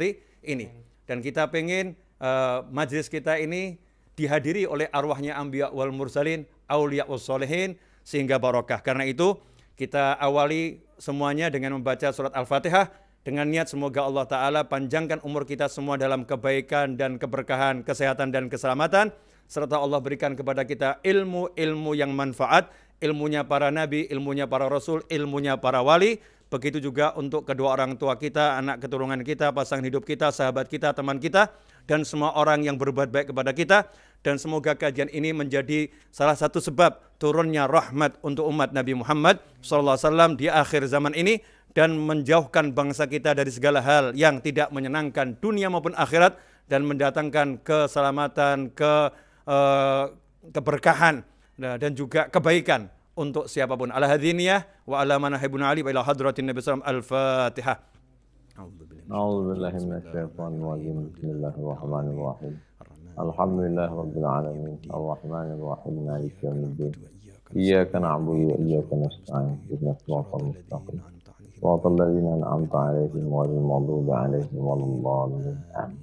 seperti ini. Dan kita pengen uh, eh, majelis kita ini dihadiri oleh arwahnya Ambiya wal Mursalin, Aulia wal Solehin, sehingga barokah. Karena itu kita awali semuanya dengan membaca surat Al-Fatihah, dengan niat semoga Allah Ta'ala panjangkan umur kita semua dalam kebaikan dan keberkahan, kesehatan dan keselamatan, serta Allah berikan kepada kita ilmu-ilmu yang manfaat, ilmunya para nabi, ilmunya para rasul, ilmunya para wali, Begitu juga untuk kedua orang tua kita, anak keturunan kita, pasangan hidup kita, sahabat kita, teman kita, dan semua orang yang berbuat baik kepada kita. Dan semoga kajian ini menjadi salah satu sebab turunnya rahmat untuk umat Nabi Muhammad SAW di akhir zaman ini dan menjauhkan bangsa kita dari segala hal yang tidak menyenangkan dunia maupun akhirat dan mendatangkan keselamatan, ke, uh, keberkahan nah, dan juga kebaikan untuk siapapun. Ala hadiniyah wa ala manahibun alib ila hadratin Nabi SAW. Al-Fatihah. A'udzubillahiminasyaitonirrajim. Bismillahirrahmanirrahim. Alhamdulillah Rabbil Alamin. Ar-Rahmanirrahim. Malik Yawmiddin. إياك نعبد وإياك نستعين اهدنا الصراط المستقيم صراط الذين أنعمت عليهم غير المغضوب عليهم ولا الضالين آمين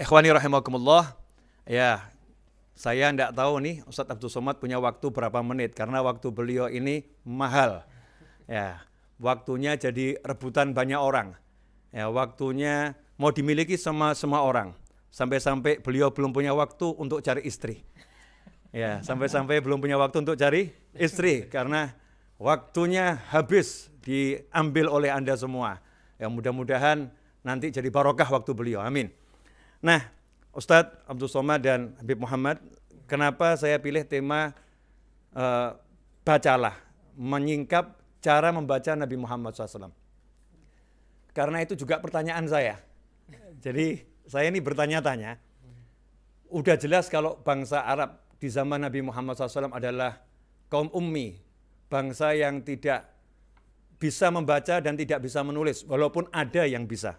إخواني رحمكم الله يا Saya tidak tahu nih Ustadz Abdul Somad punya waktu berapa menit karena waktu beliau ini mahal. Ya, waktunya jadi rebutan banyak orang. Ya, waktunya mau dimiliki sama semua orang. Sampai-sampai beliau belum punya waktu untuk cari istri. Ya, sampai-sampai belum punya waktu untuk cari istri karena waktunya habis diambil oleh Anda semua. Ya, mudah-mudahan nanti jadi barokah waktu beliau. Amin. Nah, Ustadz Abdul Somad dan Habib Muhammad, kenapa saya pilih tema uh, bacalah, menyingkap cara membaca Nabi Muhammad SAW. Karena itu juga pertanyaan saya. Jadi saya ini bertanya-tanya, udah jelas kalau bangsa Arab di zaman Nabi Muhammad SAW adalah kaum ummi, bangsa yang tidak bisa membaca dan tidak bisa menulis, walaupun ada yang bisa.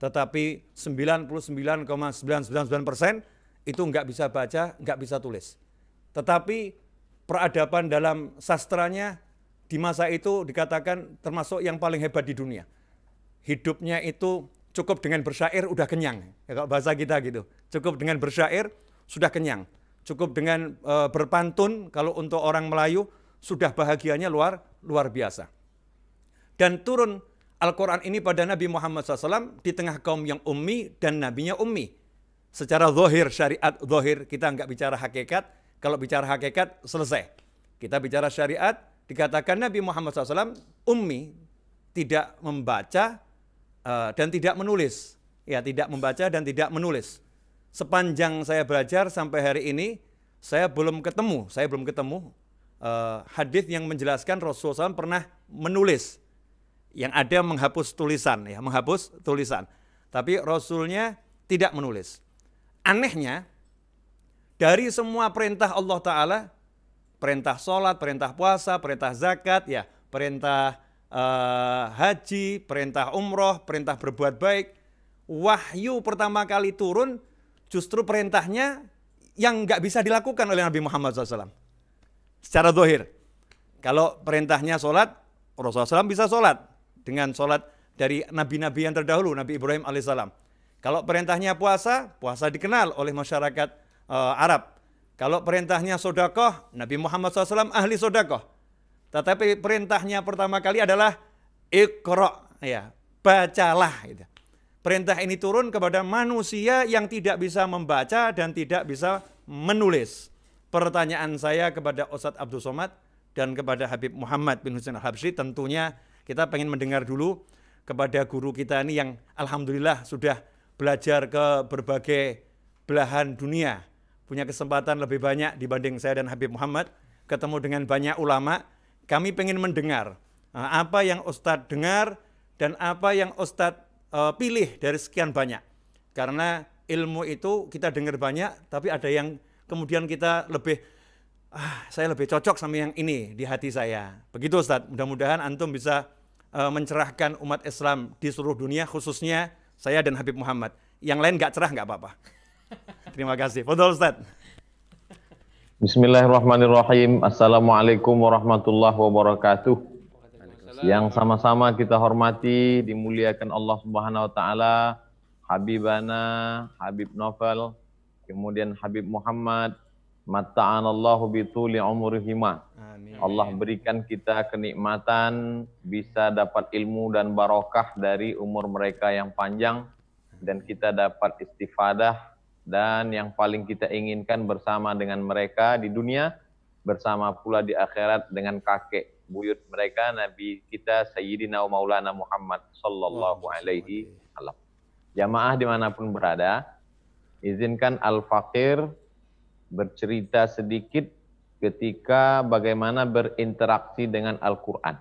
Tetapi 99,999% itu nggak bisa baca, nggak bisa tulis. Tetapi peradaban dalam sastranya di masa itu dikatakan termasuk yang paling hebat di dunia. Hidupnya itu cukup dengan bersyair udah kenyang. Ya, kalau bahasa kita gitu. Cukup dengan bersyair sudah kenyang. Cukup dengan e, berpantun kalau untuk orang Melayu sudah bahagianya luar luar biasa. Dan turun Al-Quran ini pada Nabi Muhammad SAW di tengah kaum yang ummi dan nabinya ummi. Secara zohir, syariat zohir, kita nggak bicara hakikat. Kalau bicara hakikat, selesai. Kita bicara syariat, dikatakan Nabi Muhammad SAW ummi, tidak membaca uh, dan tidak menulis. Ya, tidak membaca dan tidak menulis. Sepanjang saya belajar sampai hari ini, saya belum ketemu, saya belum ketemu uh, hadis yang menjelaskan Rasulullah SAW pernah menulis yang ada menghapus tulisan ya, menghapus tulisan. Tapi rasulnya tidak menulis. Anehnya dari semua perintah Allah taala, perintah sholat, perintah puasa, perintah zakat ya, perintah uh, haji, perintah umroh, perintah berbuat baik, wahyu pertama kali turun justru perintahnya yang nggak bisa dilakukan oleh Nabi Muhammad SAW. Secara dohir. Kalau perintahnya sholat, Rasulullah SAW bisa sholat dengan sholat dari nabi-nabi yang terdahulu, Nabi Ibrahim alaihissalam. Kalau perintahnya puasa, puasa dikenal oleh masyarakat e, Arab. Kalau perintahnya sodakoh, Nabi Muhammad SAW ahli sodakoh. Tetapi perintahnya pertama kali adalah ikro, ya, bacalah. Gitu. Perintah ini turun kepada manusia yang tidak bisa membaca dan tidak bisa menulis. Pertanyaan saya kepada Ustadz Abdul Somad dan kepada Habib Muhammad bin Husain Al-Habsyi tentunya kita pengen mendengar dulu kepada guru kita ini yang alhamdulillah sudah belajar ke berbagai belahan dunia, punya kesempatan lebih banyak dibanding saya dan Habib Muhammad, ketemu dengan banyak ulama, kami pengen mendengar eh, apa yang Ustadz dengar dan apa yang Ustadz eh, pilih dari sekian banyak. Karena ilmu itu kita dengar banyak, tapi ada yang kemudian kita lebih, ah, saya lebih cocok sama yang ini di hati saya. Begitu Ustadz, mudah-mudahan Antum bisa Eh, mencerahkan umat Islam di seluruh dunia khususnya saya dan Habib Muhammad. Yang lain nggak cerah nggak apa-apa. Terima kasih. Fadol Ustaz. Bismillahirrahmanirrahim. Assalamualaikum warahmatullahi wabarakatuh. Yang sama-sama kita hormati, dimuliakan Allah Subhanahu wa taala, Habibana, Habib Novel, kemudian Habib Muhammad, Matta'anallahu bituli umurihima. Amin. Allah berikan kita kenikmatan bisa dapat ilmu dan barokah dari umur mereka yang panjang dan kita dapat istifadah dan yang paling kita inginkan bersama dengan mereka di dunia bersama pula di akhirat dengan kakek buyut mereka Nabi kita Sayyidina Maulana Muhammad Sallallahu Alaihi Wasallam. Jamaah dimanapun berada, izinkan Al-Fakir bercerita sedikit ketika bagaimana berinteraksi dengan Al-Quran.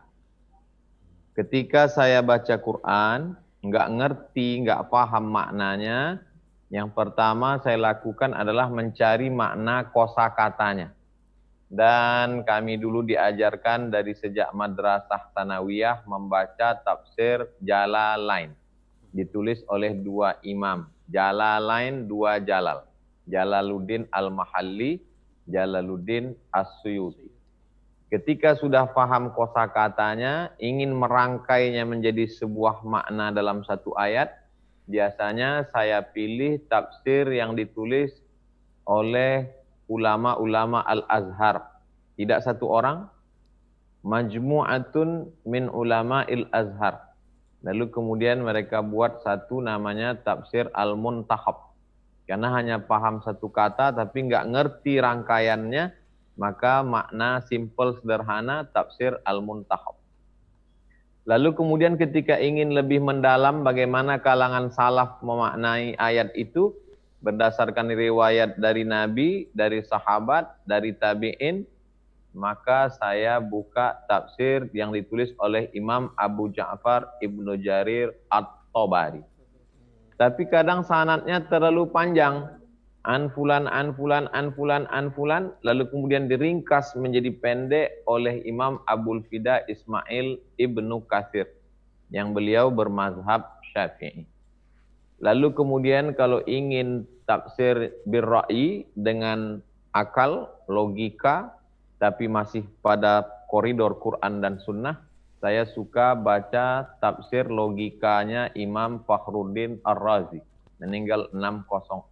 Ketika saya baca Quran, nggak ngerti, nggak paham maknanya, yang pertama saya lakukan adalah mencari makna kosakatanya. Dan kami dulu diajarkan dari sejak madrasah tanawiyah membaca tafsir Jalalain. Ditulis oleh dua imam. Jalalain dua Jalal. Jalaluddin Al-Mahalli Jalaluddin As-Suyuti. Ketika sudah paham kosa katanya, ingin merangkainya menjadi sebuah makna dalam satu ayat, biasanya saya pilih tafsir yang ditulis oleh ulama-ulama Al-Azhar. Tidak satu orang, majmu'atun min ulama al azhar Lalu kemudian mereka buat satu namanya tafsir al muntahab karena hanya paham satu kata tapi nggak ngerti rangkaiannya, maka makna simple sederhana tafsir al muntahab Lalu kemudian ketika ingin lebih mendalam bagaimana kalangan salaf memaknai ayat itu berdasarkan riwayat dari Nabi, dari sahabat, dari tabi'in, maka saya buka tafsir yang ditulis oleh Imam Abu Ja'far Ibnu Jarir At-Tabari. Tapi kadang sanatnya terlalu panjang. Anfulan, anfulan, anfulan, anfulan. Lalu kemudian diringkas menjadi pendek oleh Imam Abul Fida Ismail Ibnu Kathir. Yang beliau bermazhab syafi'i. Lalu kemudian kalau ingin tafsir birra'i dengan akal, logika, tapi masih pada koridor Quran dan Sunnah, saya suka baca tafsir logikanya Imam Fakhruddin Ar-Razi, meninggal 606.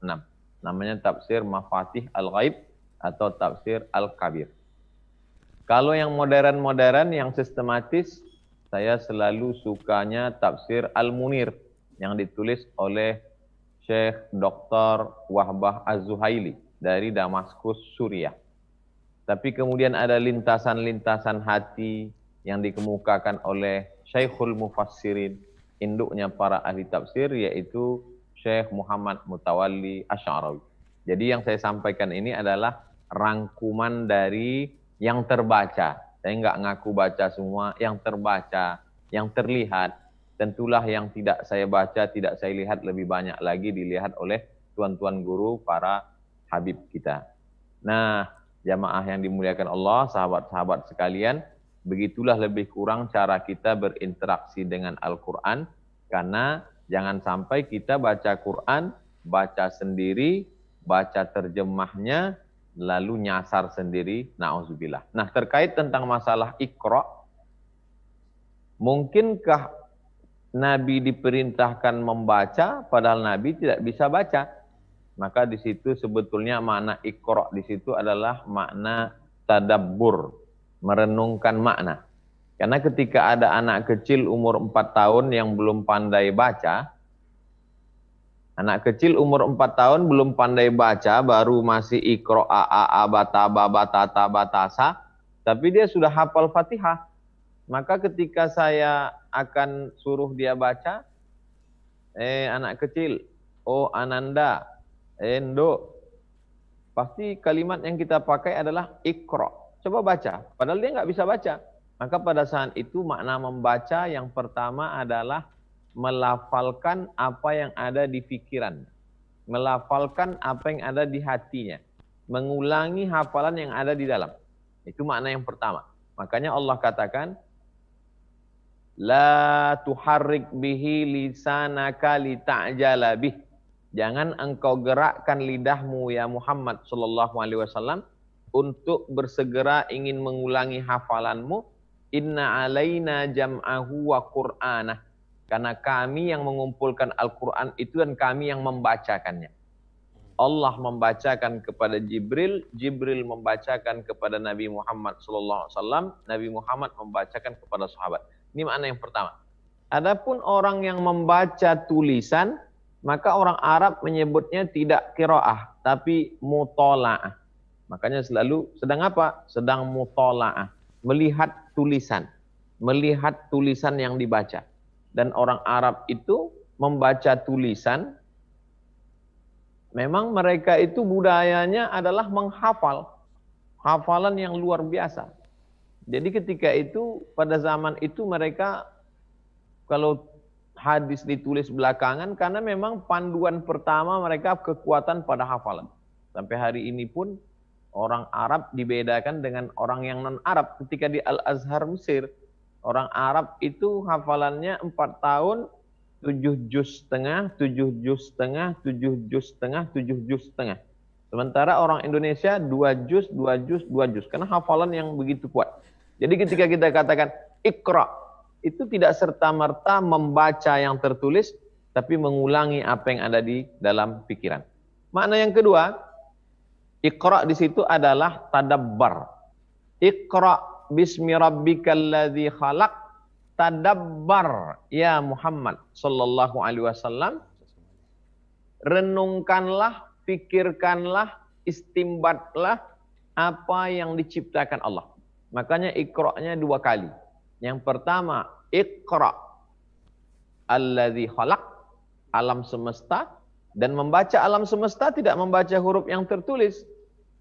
Namanya tafsir Mafatih Al-Ghaib atau tafsir Al-Kabir. Kalau yang modern-modern, yang sistematis, saya selalu sukanya tafsir Al-Munir yang ditulis oleh Syekh Dr. Wahbah Az-Zuhaili dari Damaskus, Suriah. Tapi kemudian ada lintasan-lintasan hati, yang dikemukakan oleh Syekhul Mufassirin, induknya para ahli tafsir yaitu Syekh Muhammad Mutawalli Asy'arawi. Jadi yang saya sampaikan ini adalah rangkuman dari yang terbaca. Saya nggak ngaku baca semua, yang terbaca, yang terlihat. Tentulah yang tidak saya baca, tidak saya lihat lebih banyak lagi dilihat oleh tuan-tuan guru para habib kita. Nah, jamaah yang dimuliakan Allah, sahabat-sahabat sekalian, Begitulah lebih kurang cara kita berinteraksi dengan Al-Quran, karena jangan sampai kita baca Quran, baca sendiri, baca terjemahnya, lalu nyasar sendiri, na'udzubillah. Nah, terkait tentang masalah ikhra, mungkinkah Nabi diperintahkan membaca, padahal Nabi tidak bisa baca? Maka di situ sebetulnya makna ikhra di situ adalah makna tadabbur, merenungkan makna. Karena ketika ada anak kecil umur 4 tahun yang belum pandai baca, anak kecil umur 4 tahun belum pandai baca, baru masih ikro a a a bata ba bata ta batasa, tapi dia sudah hafal Fatihah. Maka ketika saya akan suruh dia baca, eh anak kecil, oh ananda, endo, eh, pasti kalimat yang kita pakai adalah ikro Coba baca. Padahal dia nggak bisa baca. Maka pada saat itu makna membaca yang pertama adalah melafalkan apa yang ada di pikiran. Melafalkan apa yang ada di hatinya. Mengulangi hafalan yang ada di dalam. Itu makna yang pertama. Makanya Allah katakan, La tuharrik bihi lisanaka lita'jala bih. Jangan engkau gerakkan lidahmu ya Muhammad sallallahu alaihi wasallam untuk bersegera ingin mengulangi hafalanmu, inna alaina jam'ahu wa qur'anah. Karena kami yang mengumpulkan Al-Quran itu dan kami yang membacakannya. Allah membacakan kepada Jibril, Jibril membacakan kepada Nabi Muhammad SAW, Nabi Muhammad membacakan kepada sahabat. Ini makna yang pertama. Adapun orang yang membaca tulisan, maka orang Arab menyebutnya tidak kiroah, tapi mutola'ah. Makanya selalu sedang apa? Sedang mutola'ah. Melihat tulisan. Melihat tulisan yang dibaca. Dan orang Arab itu membaca tulisan. Memang mereka itu budayanya adalah menghafal. Hafalan yang luar biasa. Jadi ketika itu pada zaman itu mereka kalau hadis ditulis belakangan karena memang panduan pertama mereka kekuatan pada hafalan. Sampai hari ini pun orang Arab dibedakan dengan orang yang non-Arab. Ketika di Al-Azhar Mesir, orang Arab itu hafalannya empat tahun, tujuh juz setengah, tujuh juz setengah, tujuh juz setengah, tujuh juz setengah. Sementara orang Indonesia dua juz, dua juz, dua juz. Karena hafalan yang begitu kuat. Jadi ketika kita katakan ikra, itu tidak serta-merta membaca yang tertulis, tapi mengulangi apa yang ada di dalam pikiran. Makna yang kedua, Iqra di situ adalah tadabbar. Iqra bismi rabbikal ladzi khalaq tadabbar ya Muhammad sallallahu alaihi wasallam. Renungkanlah, pikirkanlah, istimbatlah apa yang diciptakan Allah. Makanya ikra'nya dua kali. Yang pertama, ikra' alladzi khalaq alam semesta dan membaca alam semesta tidak membaca huruf yang tertulis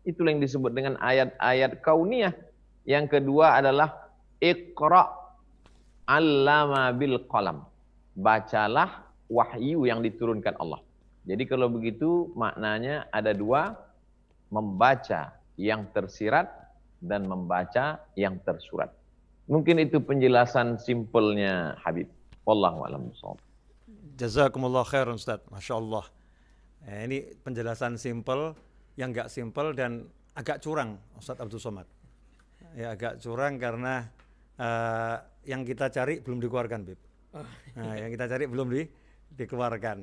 Itulah yang disebut dengan ayat-ayat kauniyah. Yang kedua adalah ikra allama bil qalam. Bacalah wahyu yang diturunkan Allah. Jadi kalau begitu maknanya ada dua, membaca yang tersirat dan membaca yang tersurat. Mungkin itu penjelasan simpelnya Habib. Wallahu a'lam Jazakumullah khairan Ustaz. Masya Allah. Eh, ini penjelasan simpel yang nggak simpel dan agak curang Ustadz Abdul Somad. Ya agak curang karena uh, yang kita cari belum dikeluarkan, Bib. Oh. Nah, yang kita cari belum di, dikeluarkan.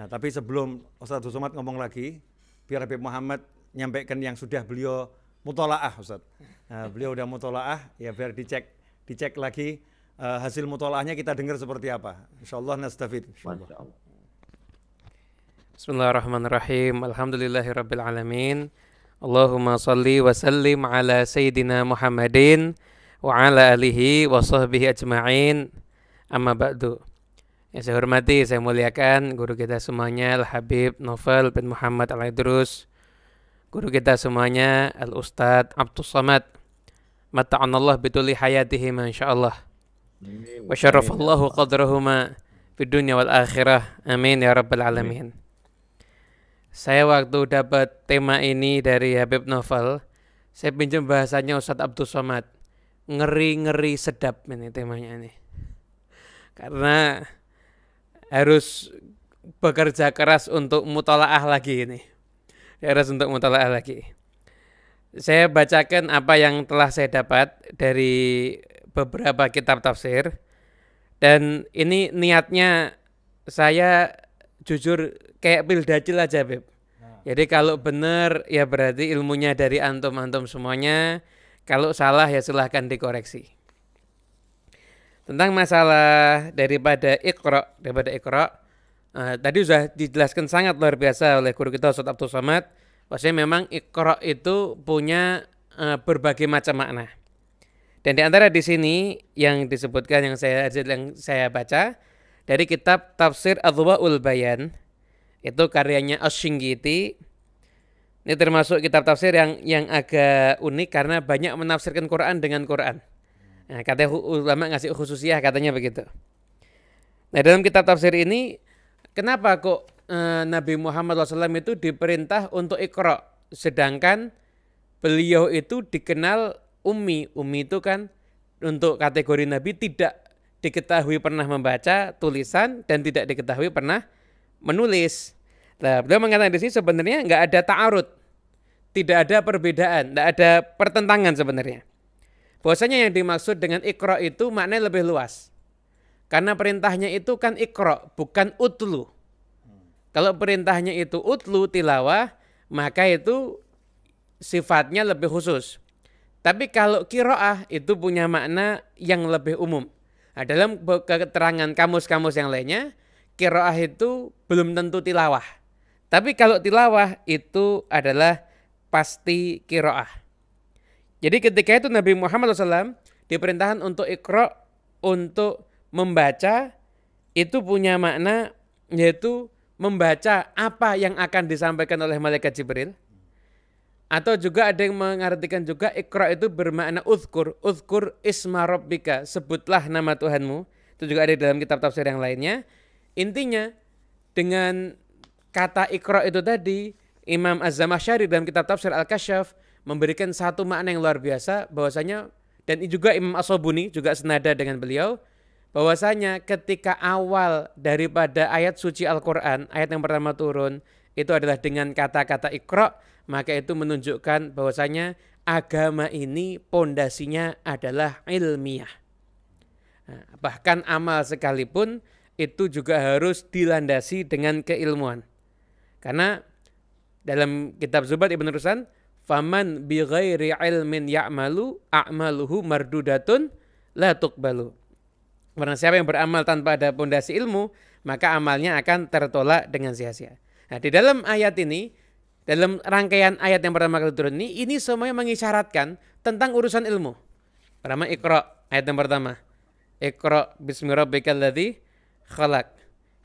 Nah, tapi sebelum Ustadz Abdul Somad ngomong lagi, biar Habib Muhammad nyampaikan yang sudah beliau mutolaah, Ustadz. Nah, beliau udah mutolaah, ya biar dicek dicek lagi uh, hasil mutolaahnya kita dengar seperti apa. Insya Allah nastafid. Insya Allah. Masya Allah. Bismillahirrahmanirrahim. Alhamdulillahirrabbilalamin. Allahumma salli wa sallim ala Sayyidina Muhammadin wa ala alihi wa sahbihi ajma'in. Amma ba'du. Yang saya hormati, saya muliakan guru kita semuanya, Al-Habib Novel bin Muhammad Al-Idrus. Guru kita semuanya, Al-Ustadz Abdus Samad. Mata'anallah bituli hayatihima insya'Allah. Wa syarafallahu qadrahuma fid dunya wal akhirah. Amin ya rabbal alamin. Amin. Saya waktu dapat tema ini dari Habib Novel, saya pinjam bahasanya Ustadz Abdul Somad. Ngeri-ngeri sedap ini temanya ini. Karena harus bekerja keras untuk mutolaah lagi ini. Harus untuk mutolaah lagi. Saya bacakan apa yang telah saya dapat dari beberapa kitab tafsir. Dan ini niatnya saya jujur kayak pil dacil aja beb nah. jadi kalau benar ya berarti ilmunya dari antum antum semuanya kalau salah ya silahkan dikoreksi tentang masalah daripada ikro daripada ikro eh, tadi sudah dijelaskan sangat luar biasa oleh guru kita Ustaz Abdul Somad. Maksudnya memang ikro itu punya uh, berbagai macam makna dan di antara di sini yang disebutkan yang saya yang saya baca dari kitab tafsir Adwaul Bayan itu karyanya Ashingiti Ini termasuk kitab tafsir yang yang agak unik karena banyak menafsirkan Quran dengan Quran. Nah, katanya ulama ngasih khususiah katanya begitu. Nah, dalam kitab tafsir ini kenapa kok e, Nabi Muhammad SAW itu diperintah untuk ikro sedangkan beliau itu dikenal ummi. Ummi itu kan untuk kategori nabi tidak diketahui pernah membaca tulisan dan tidak diketahui pernah menulis. Nah, beliau mengatakan di sini sebenarnya nggak ada ta'arud. Tidak ada perbedaan, tidak ada pertentangan sebenarnya. Bahwasanya yang dimaksud dengan ikro itu maknanya lebih luas. Karena perintahnya itu kan ikro, bukan utlu. Kalau perintahnya itu utlu tilawah, maka itu sifatnya lebih khusus. Tapi kalau kiroah itu punya makna yang lebih umum. Nah, dalam keterangan kamus-kamus yang lainnya, kiroah itu belum tentu tilawah. Tapi kalau tilawah itu adalah pasti kiroah. Jadi ketika itu Nabi Muhammad SAW diperintahkan untuk ikro, untuk membaca, itu punya makna yaitu membaca apa yang akan disampaikan oleh Malaikat Jibril. Atau juga ada yang mengartikan juga ikra itu bermakna uzkur, uzkur isma rabbika, sebutlah nama Tuhanmu. Itu juga ada dalam kitab tafsir yang lainnya. Intinya dengan kata ikro itu tadi Imam Az-Zamasyari dalam kitab tafsir Al-Kasyaf memberikan satu makna yang luar biasa bahwasanya dan juga Imam as juga senada dengan beliau bahwasanya ketika awal daripada ayat suci Al-Qur'an ayat yang pertama turun itu adalah dengan kata-kata ikro maka itu menunjukkan bahwasanya agama ini pondasinya adalah ilmiah. Nah, bahkan amal sekalipun itu juga harus dilandasi dengan keilmuan. Karena dalam kitab Zubat Ibn Rusan, faman bi ghairi ilmin ya'malu a'maluhu mardudatun la tuqbalu. karena siapa yang beramal tanpa ada pondasi ilmu, maka amalnya akan tertolak dengan sia-sia. Nah, di dalam ayat ini, dalam rangkaian ayat yang pertama kali turun ini, ini semuanya mengisyaratkan tentang urusan ilmu. Pertama ikhra, ayat yang pertama. Ikhra, bismillahirrahmanirrahim khalaq.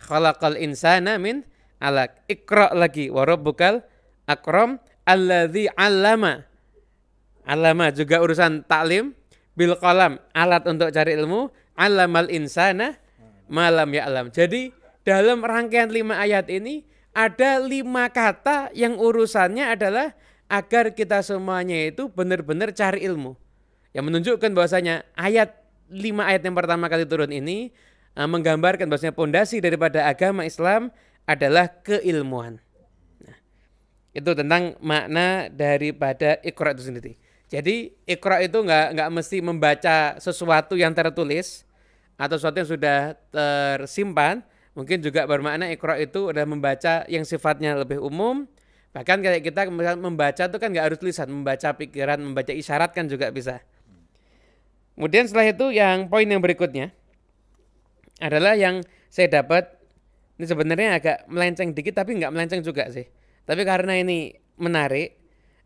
Khalaqal insana min alak. Iqra lagi wa rabbukal akram alladhi 'allama. 'Allama juga urusan taklim bil qalam, alat untuk cari ilmu, alamal insana malam ya alam. Jadi dalam rangkaian lima ayat ini ada lima kata yang urusannya adalah agar kita semuanya itu benar-benar cari ilmu. Yang menunjukkan bahwasanya ayat lima ayat yang pertama kali turun ini Ah, menggambarkan bahwasanya pondasi daripada agama Islam adalah keilmuan. Nah, itu tentang makna daripada Iqra itu sendiri. Jadi Iqra itu nggak nggak mesti membaca sesuatu yang tertulis atau sesuatu yang sudah tersimpan. Mungkin juga bermakna Iqra itu adalah membaca yang sifatnya lebih umum. Bahkan kayak kita membaca itu kan nggak harus tulisan, membaca pikiran, membaca isyarat kan juga bisa. Kemudian setelah itu yang poin yang berikutnya, adalah yang saya dapat ini sebenarnya agak melenceng dikit tapi nggak melenceng juga sih. Tapi karena ini menarik,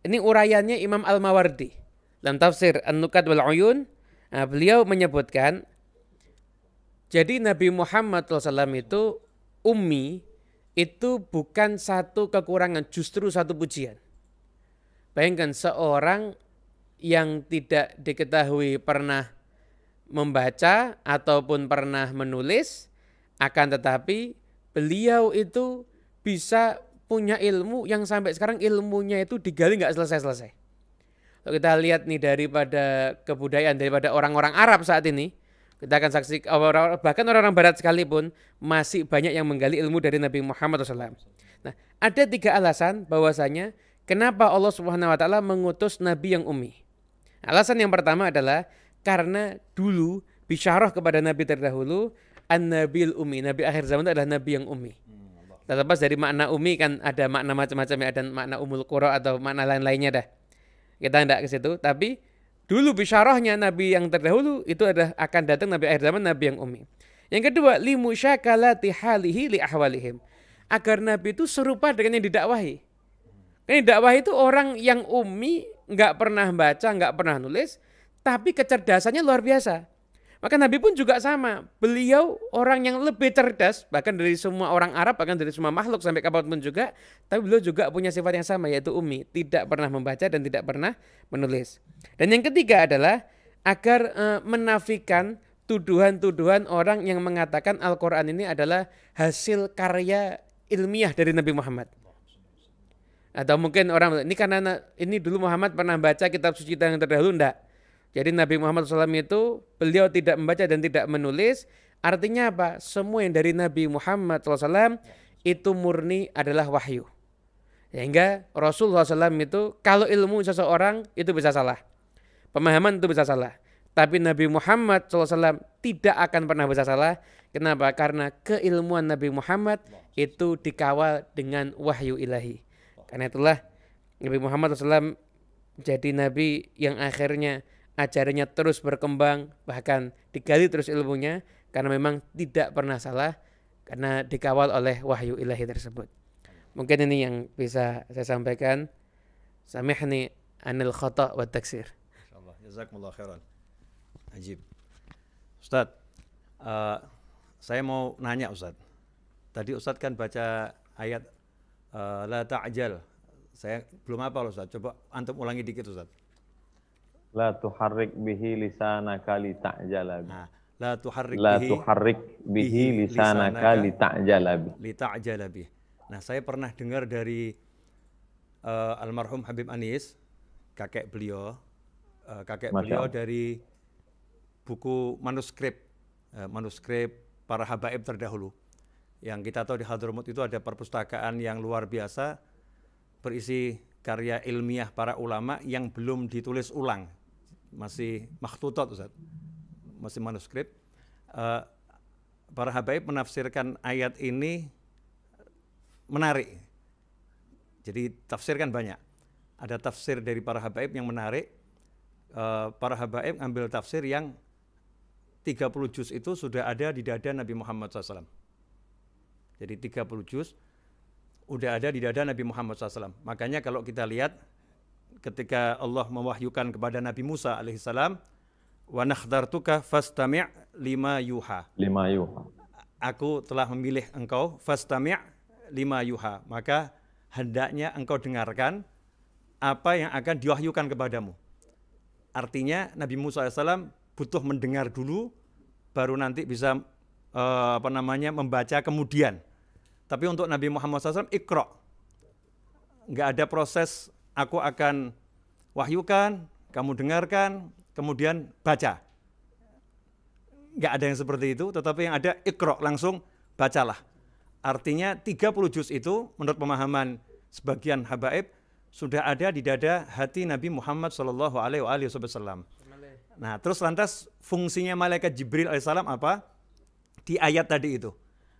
ini uraiannya Imam Al-Mawardi dalam tafsir An-Nukat wal Uyun. Nah, beliau menyebutkan jadi Nabi Muhammad SAW itu ummi itu bukan satu kekurangan, justru satu pujian. Bayangkan seorang yang tidak diketahui pernah membaca ataupun pernah menulis, akan tetapi beliau itu bisa punya ilmu yang sampai sekarang ilmunya itu digali nggak selesai-selesai. Kalau kita lihat nih daripada kebudayaan daripada orang-orang Arab saat ini, kita akan saksi bahkan orang-orang Barat sekalipun masih banyak yang menggali ilmu dari Nabi Muhammad SAW. Nah, ada tiga alasan bahwasanya kenapa Allah Subhanahu Wa Taala mengutus Nabi yang umi. Alasan yang pertama adalah karena dulu bisyarah kepada Nabi terdahulu an-nabil umi Nabi akhir zaman itu adalah nabi yang ummi. Hmm, Terlepas dari makna umi kan ada makna macam-macam ya dan makna umul kuro atau makna lain-lainnya dah. Kita tidak ke situ, tapi dulu bisyarahnya nabi yang terdahulu itu adalah akan datang nabi akhir zaman nabi yang umi. Yang kedua, limu syakalati halihi li ahwalihim. Agar nabi itu serupa dengan yang didakwahi. Hmm. Ini dakwah itu orang yang umi nggak pernah baca, nggak pernah nulis, tapi kecerdasannya luar biasa. Maka Nabi pun juga sama. Beliau orang yang lebih cerdas, bahkan dari semua orang Arab, bahkan dari semua makhluk sampai kapal pun juga. Tapi beliau juga punya sifat yang sama, yaitu umi. Tidak pernah membaca dan tidak pernah menulis. Dan yang ketiga adalah agar e, menafikan tuduhan-tuduhan orang yang mengatakan Al-Quran ini adalah hasil karya ilmiah dari Nabi Muhammad. Atau mungkin orang ini karena ini dulu Muhammad pernah baca kitab suci yang terdahulu, enggak? Jadi Nabi Muhammad SAW itu beliau tidak membaca dan tidak menulis. Artinya apa? Semua yang dari Nabi Muhammad SAW itu murni adalah wahyu. Sehingga Rasulullah SAW itu kalau ilmu seseorang itu bisa salah. Pemahaman itu bisa salah. Tapi Nabi Muhammad SAW tidak akan pernah bisa salah. Kenapa? Karena keilmuan Nabi Muhammad itu dikawal dengan wahyu ilahi. Karena itulah Nabi Muhammad SAW jadi Nabi yang akhirnya ajarannya terus berkembang, bahkan digali terus ilmunya, karena memang tidak pernah salah, karena dikawal oleh wahyu ilahi tersebut. Mungkin ini yang bisa saya sampaikan. Samihni anil khata wa taksir. InsyaAllah. Jazakumullah khairan. Ajib. Ustaz, uh, saya mau nanya Ustaz. Tadi Ustaz kan baca ayat uh, la ta'jal. Saya belum apa Ustaz. Coba antum ulangi dikit Ustaz. La tuharrik bihi lisanaka kali ta'jala bihi. Nah, la tuharrik la bihi, tuharrik bihi lisanaka kali ta'jala bihi. Li ta'jala bihi. Nah, saya pernah dengar dari uh, almarhum Habib Anis, kakek beliau, uh, kakek Masya beliau dari buku manuskrip uh, manuskrip para habaib terdahulu. Yang kita tahu di Hadramut itu ada perpustakaan yang luar biasa berisi karya ilmiah para ulama yang belum ditulis ulang masih makhtutat Ustaz, masih manuskrip. Uh, para habaib menafsirkan ayat ini menarik. Jadi tafsirkan banyak. Ada tafsir dari para habaib yang menarik. Uh, para habaib ambil tafsir yang 30 juz itu sudah ada di dada Nabi Muhammad SAW. Jadi 30 juz udah ada di dada Nabi Muhammad SAW. Makanya kalau kita lihat ketika Allah mewahyukan kepada Nabi Musa alaihissalam, wa nakhdartuka fastami' lima yuha. Lima yuha. Aku telah memilih engkau fastami' lima yuha. Maka hendaknya engkau dengarkan apa yang akan diwahyukan kepadamu. Artinya Nabi Musa alaihissalam butuh mendengar dulu, baru nanti bisa uh, apa namanya membaca kemudian. Tapi untuk Nabi Muhammad SAW ikro, nggak ada proses aku akan wahyukan, kamu dengarkan, kemudian baca. Enggak ada yang seperti itu, tetapi yang ada ikro langsung bacalah. Artinya 30 juz itu menurut pemahaman sebagian habaib sudah ada di dada hati Nabi Muhammad SAW. Nah, terus lantas fungsinya malaikat Jibril alaihissalam apa? Di ayat tadi itu.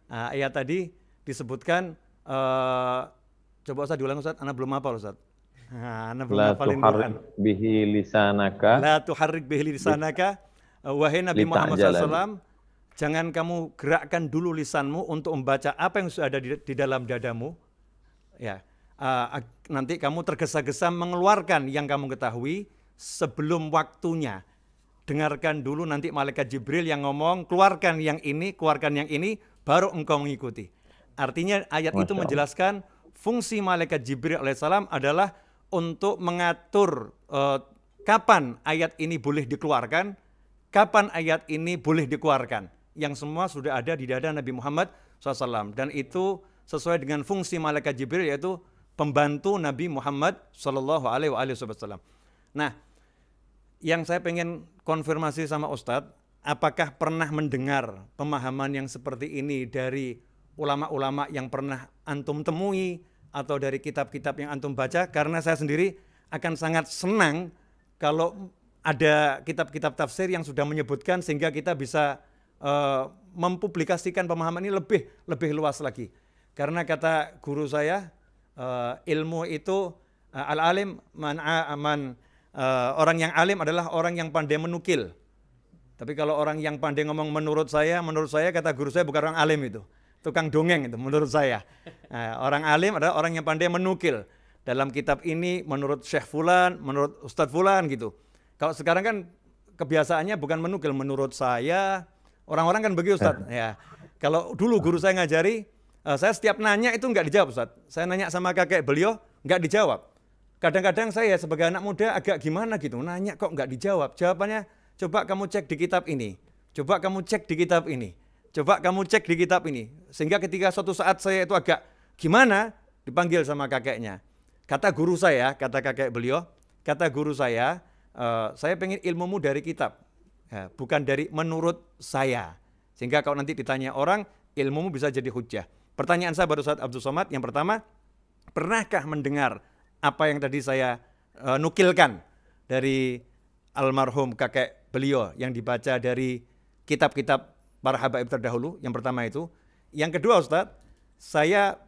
Nah, ayat tadi disebutkan uh, coba Ustaz diulang Ustaz, anak belum apa Ustaz? Ha, Nabi La tuharrik bihi lisanaka. La tuharrik bihi lisanaka. Wahai Nabi Muhammad SAW, jangan kamu gerakkan dulu lisanmu untuk membaca apa yang sudah ada di, di dalam dadamu. Ya, uh, nanti kamu tergesa-gesa mengeluarkan yang kamu ketahui sebelum waktunya. Dengarkan dulu nanti malaikat Jibril yang ngomong, keluarkan yang ini, keluarkan yang ini, baru engkau mengikuti. Artinya ayat Masya itu menjelaskan fungsi malaikat Jibril alaihissalam adalah untuk mengatur uh, kapan ayat ini boleh dikeluarkan, kapan ayat ini boleh dikeluarkan. Yang semua sudah ada di dada Nabi Muhammad SAW. Dan itu sesuai dengan fungsi malaikat Jibril yaitu pembantu Nabi Muhammad SAW. Nah, yang saya ingin konfirmasi sama Ustadz, apakah pernah mendengar pemahaman yang seperti ini dari ulama-ulama yang pernah antum temui, atau dari kitab-kitab yang antum baca karena saya sendiri akan sangat senang kalau ada kitab-kitab tafsir yang sudah menyebutkan sehingga kita bisa uh, mempublikasikan pemahaman ini lebih lebih luas lagi. Karena kata guru saya uh, ilmu itu uh, al-alim man, aman uh, orang yang alim adalah orang yang pandai menukil. Tapi kalau orang yang pandai ngomong menurut saya, menurut saya kata guru saya bukan orang alim itu tukang dongeng itu menurut saya. Nah, orang alim adalah orang yang pandai menukil. Dalam kitab ini menurut Syekh Fulan, menurut Ustadz Fulan gitu. Kalau sekarang kan kebiasaannya bukan menukil menurut saya. Orang-orang kan begitu Ustadz. Eh. Ya. Kalau dulu guru saya ngajari, eh, saya setiap nanya itu nggak dijawab Ustadz. Saya nanya sama kakek beliau, nggak dijawab. Kadang-kadang saya sebagai anak muda agak gimana gitu, nanya kok nggak dijawab. Jawabannya, coba kamu cek di kitab ini. Coba kamu cek di kitab ini Coba kamu cek di kitab ini. Sehingga ketika suatu saat saya itu agak gimana dipanggil sama kakeknya. Kata guru saya, kata kakek beliau, kata guru saya, e, saya pengen ilmumu dari kitab, ya, bukan dari menurut saya. Sehingga kalau nanti ditanya orang, ilmumu bisa jadi hujah. Pertanyaan saya baru saat Abdul Somad, yang pertama, pernahkah mendengar apa yang tadi saya e, nukilkan dari almarhum kakek beliau yang dibaca dari kitab-kitab para habaib terdahulu, yang pertama itu. Yang kedua Ustadz, saya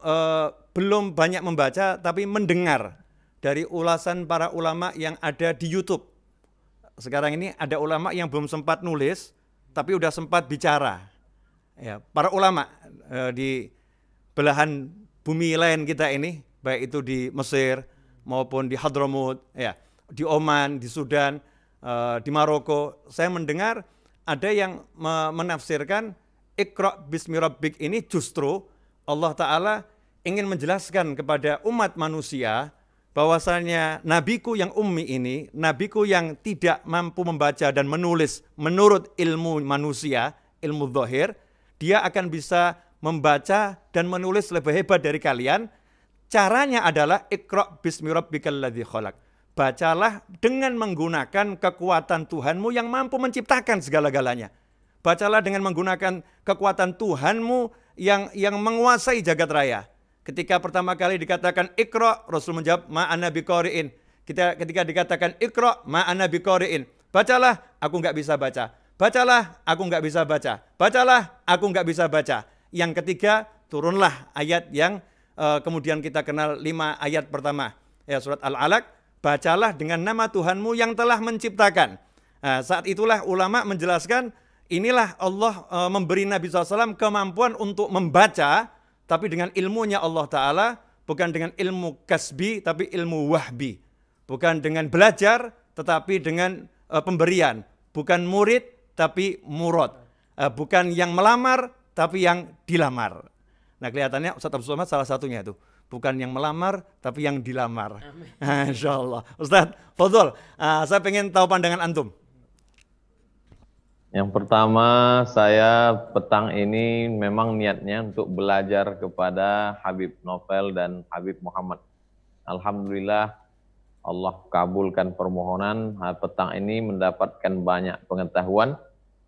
eh, belum banyak membaca tapi mendengar dari ulasan para ulama yang ada di YouTube. Sekarang ini ada ulama yang belum sempat nulis tapi udah sempat bicara. Ya, para ulama eh, di belahan bumi lain kita ini, baik itu di Mesir maupun di Hadramut, ya, di Oman, di Sudan, eh, di Maroko, saya mendengar ada yang menafsirkan Iqra bismi rabbik ini justru Allah Ta'ala ingin menjelaskan kepada umat manusia bahwasanya nabiku yang ummi ini, nabiku yang tidak mampu membaca dan menulis menurut ilmu manusia, ilmu zahir, dia akan bisa membaca dan menulis lebih hebat dari kalian. Caranya adalah ikra bismi rabbikal ladzi khalaq. Bacalah dengan menggunakan kekuatan Tuhanmu yang mampu menciptakan segala-galanya. Bacalah dengan menggunakan kekuatan Tuhanmu yang yang menguasai jagat raya. Ketika pertama kali dikatakan Iqra, Rasul menjawab ma'ana biqari'in. Kita ketika dikatakan Iqra, ma'ana biqari'in. Bacalah, aku nggak bisa baca. Bacalah, aku nggak bisa baca. Bacalah, aku nggak bisa baca. Yang ketiga, turunlah ayat yang uh, kemudian kita kenal lima ayat pertama. Ya, surat Al-Alaq, bacalah dengan nama Tuhanmu yang telah menciptakan. Nah, saat itulah ulama menjelaskan inilah Allah e, memberi Nabi SAW kemampuan untuk membaca tapi dengan ilmunya Allah Ta'ala bukan dengan ilmu kasbi tapi ilmu wahbi. Bukan dengan belajar tetapi dengan e, pemberian. Bukan murid tapi murad. E, bukan yang melamar tapi yang dilamar. Nah kelihatannya Ustaz Abdul Somad salah satunya itu bukan yang melamar tapi yang dilamar. Insya Allah. Ustadz, Fadol, uh, ah, saya pengen tahu pandangan antum. Yang pertama, saya petang ini memang niatnya untuk belajar kepada Habib Novel dan Habib Muhammad. Alhamdulillah, Allah kabulkan permohonan. Ah, petang ini mendapatkan banyak pengetahuan.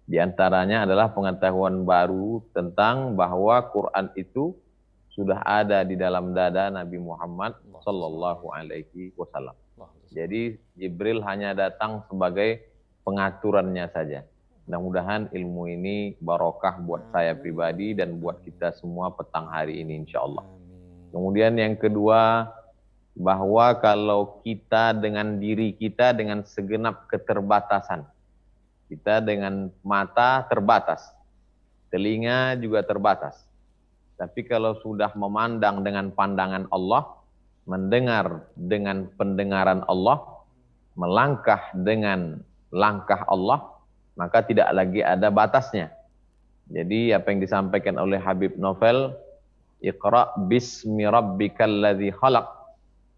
Di antaranya adalah pengetahuan baru tentang bahwa Quran itu sudah ada di dalam dada Nabi Muhammad saw. Alaihi Wasallam. Jadi Jibril hanya datang sebagai pengaturannya saja. Mudah-mudahan ilmu ini barokah buat saya pribadi dan buat kita semua petang hari ini insya Allah. Kemudian yang kedua, bahwa kalau kita dengan diri kita dengan segenap keterbatasan, kita dengan mata terbatas, telinga juga terbatas, tapi kalau sudah memandang dengan pandangan Allah, mendengar dengan pendengaran Allah, melangkah dengan langkah Allah, maka tidak lagi ada batasnya. Jadi apa yang disampaikan oleh Habib Novel, Iqra bismi rabbikal ladzi khalaq.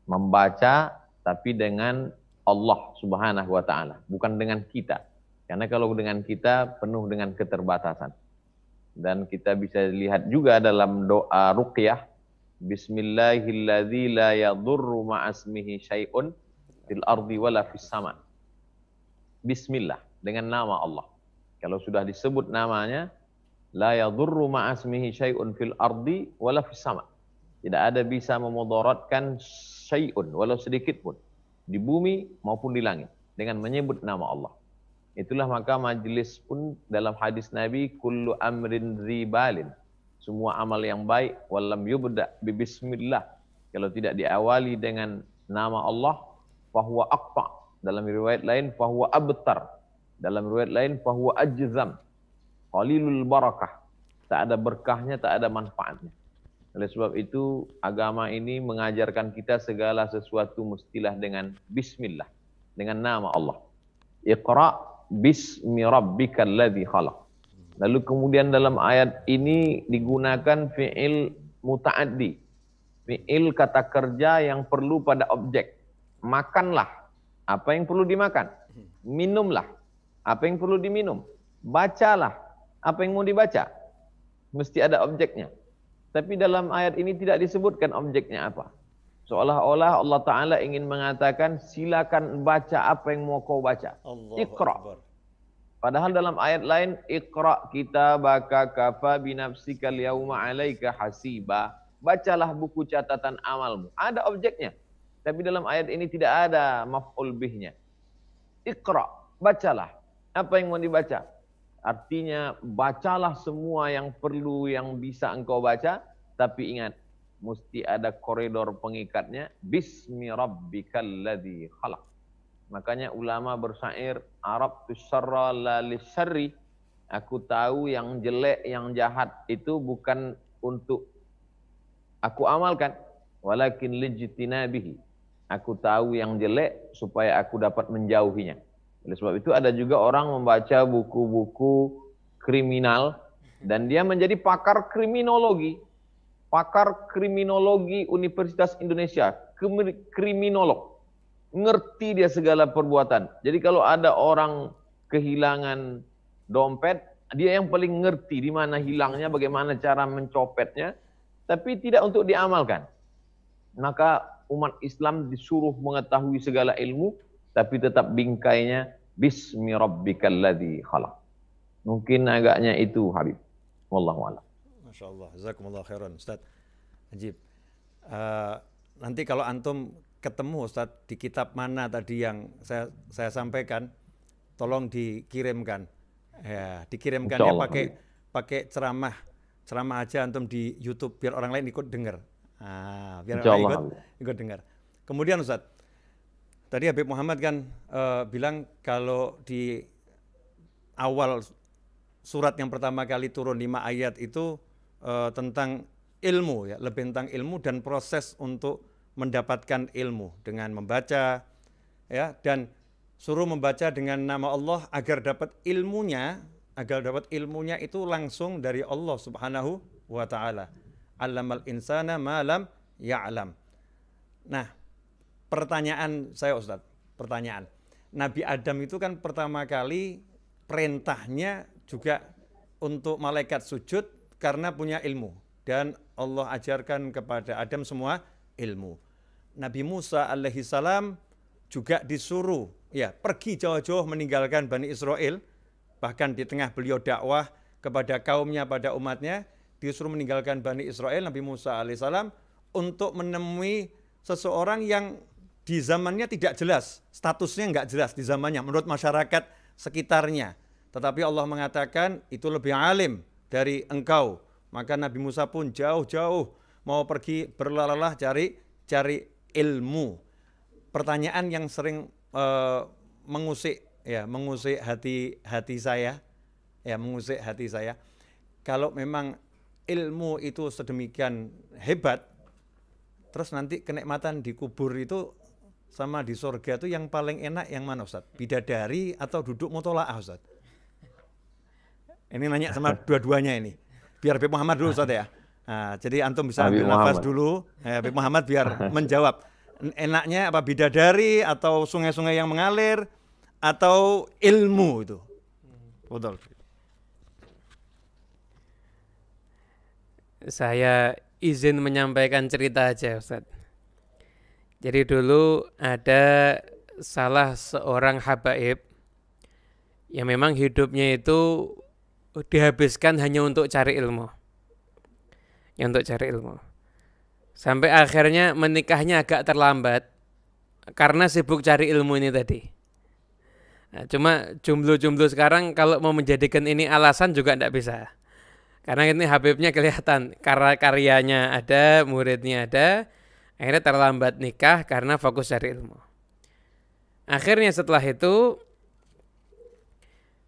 Membaca tapi dengan Allah Subhanahu wa taala, bukan dengan kita. Karena kalau dengan kita penuh dengan keterbatasan. Dan kita bisa lihat juga dalam doa ruqyah. Bismillahilladzi la yadurru ma'asmihi syai'un fil ardi wala fis sama. Bismillah, dengan nama Allah. Kalau sudah disebut namanya, la yadurru ma'asmihi syai'un fil ardi wala fis sama. Tidak ada bisa memudaratkan syai'un walau sedikit pun di bumi maupun di langit dengan menyebut nama Allah. Itulah maka majelis pun dalam hadis Nabi kullu amrin ribalin. Semua amal yang baik walam yubda bi bismillah. Kalau tidak diawali dengan nama Allah fahuwa akpa Dalam riwayat lain fahuwa abtar. Dalam riwayat lain fahuwa ajzam. Qalilul barakah. Tak ada berkahnya, tak ada manfaatnya. Oleh sebab itu agama ini mengajarkan kita segala sesuatu mestilah dengan bismillah, dengan nama Allah. Iqra bismi rabbikal ladzi khalaq. Lalu kemudian dalam ayat ini digunakan fi'il muta'addi. Fi'il kata kerja yang perlu pada objek. Makanlah apa yang perlu dimakan. Minumlah apa yang perlu diminum. Bacalah apa yang mau dibaca. Mesti ada objeknya. Tapi dalam ayat ini tidak disebutkan objeknya apa. Seolah-olah Allah Ta'ala ingin mengatakan, silakan baca apa yang mau kau baca. Iqra. Padahal dalam ayat lain, Iqra kita baka kafa binafsika liyauma alaika hasiba. Bacalah buku catatan amalmu. Ada objeknya. Tapi dalam ayat ini tidak ada maf'ul bihnya. Iqra, bacalah. Apa yang mau dibaca? Artinya, bacalah semua yang perlu, yang bisa engkau baca. Tapi ingat, mesti ada koridor pengikatnya bismi rabbikal ladzi khalaq makanya ulama bersair arab tusarra la lisyarri aku tahu yang jelek yang jahat itu bukan untuk aku amalkan walakin lijtinabihi aku tahu yang jelek supaya aku dapat menjauhinya oleh sebab itu ada juga orang membaca buku-buku kriminal dan dia menjadi pakar kriminologi pakar kriminologi Universitas Indonesia, kriminolog. Ngerti dia segala perbuatan. Jadi kalau ada orang kehilangan dompet, dia yang paling ngerti di mana hilangnya, bagaimana cara mencopetnya, tapi tidak untuk diamalkan. Maka umat Islam disuruh mengetahui segala ilmu, tapi tetap bingkainya bismi rabbikal ladzi khalaq. Mungkin agaknya itu Habib. Wallahu Masya Allah. Jazakumullah khairan. Ustaz Najib. Uh, eh, nanti kalau antum ketemu Ustaz di kitab mana tadi yang saya saya sampaikan, tolong dikirimkan. Ya, dikirimkan ya pakai pakai ceramah ceramah aja antum di YouTube biar orang lain ikut dengar. Ah, biar orang lain ikut ikut dengar. Kemudian Ustaz, tadi Habib Muhammad kan uh, bilang kalau di awal surat yang pertama kali turun lima ayat itu uh, tentang ilmu ya, lebih tentang ilmu dan proses untuk mendapatkan ilmu dengan membaca ya dan suruh membaca dengan nama Allah agar dapat ilmunya, agar dapat ilmunya itu langsung dari Allah Subhanahu wa taala. Allamal insana malam ya'lam. Nah, pertanyaan saya Ustaz, pertanyaan. Nabi Adam itu kan pertama kali perintahnya juga untuk malaikat sujud karena punya ilmu dan Allah ajarkan kepada Adam semua ilmu. Nabi Musa alaihi salam juga disuruh ya pergi jauh-jauh meninggalkan Bani Israel bahkan di tengah beliau dakwah kepada kaumnya pada umatnya disuruh meninggalkan Bani Israel Nabi Musa alaihi salam untuk menemui seseorang yang di zamannya tidak jelas statusnya nggak jelas di zamannya menurut masyarakat sekitarnya tetapi Allah mengatakan itu lebih alim dari engkau. Maka Nabi Musa pun jauh-jauh mau pergi berlalalah cari cari ilmu. Pertanyaan yang sering uh, mengusik ya, mengusik hati hati saya. Ya, mengusik hati saya. Kalau memang ilmu itu sedemikian hebat, terus nanti kenikmatan di kubur itu sama di surga itu yang paling enak yang mana Ustaz? Bidadari atau duduk mutola'ah Ustaz? Ini nanya sama dua-duanya ini. Biar Habib Muhammad dulu Ustaz ya. Nah, jadi antum bisa ambil nafas dulu. Ya, Habib Muhammad biar menjawab. Enaknya apa bidadari atau sungai-sungai yang mengalir atau ilmu itu? Betul. Saya izin menyampaikan cerita aja Ustaz. Jadi dulu ada salah seorang habaib yang memang hidupnya itu dihabiskan hanya untuk cari ilmu. Ya untuk cari ilmu. Sampai akhirnya menikahnya agak terlambat karena sibuk cari ilmu ini tadi. Nah, cuma jumlu-jumlu sekarang kalau mau menjadikan ini alasan juga tidak bisa. Karena ini Habibnya kelihatan, karena karyanya ada, muridnya ada, akhirnya terlambat nikah karena fokus cari ilmu. Akhirnya setelah itu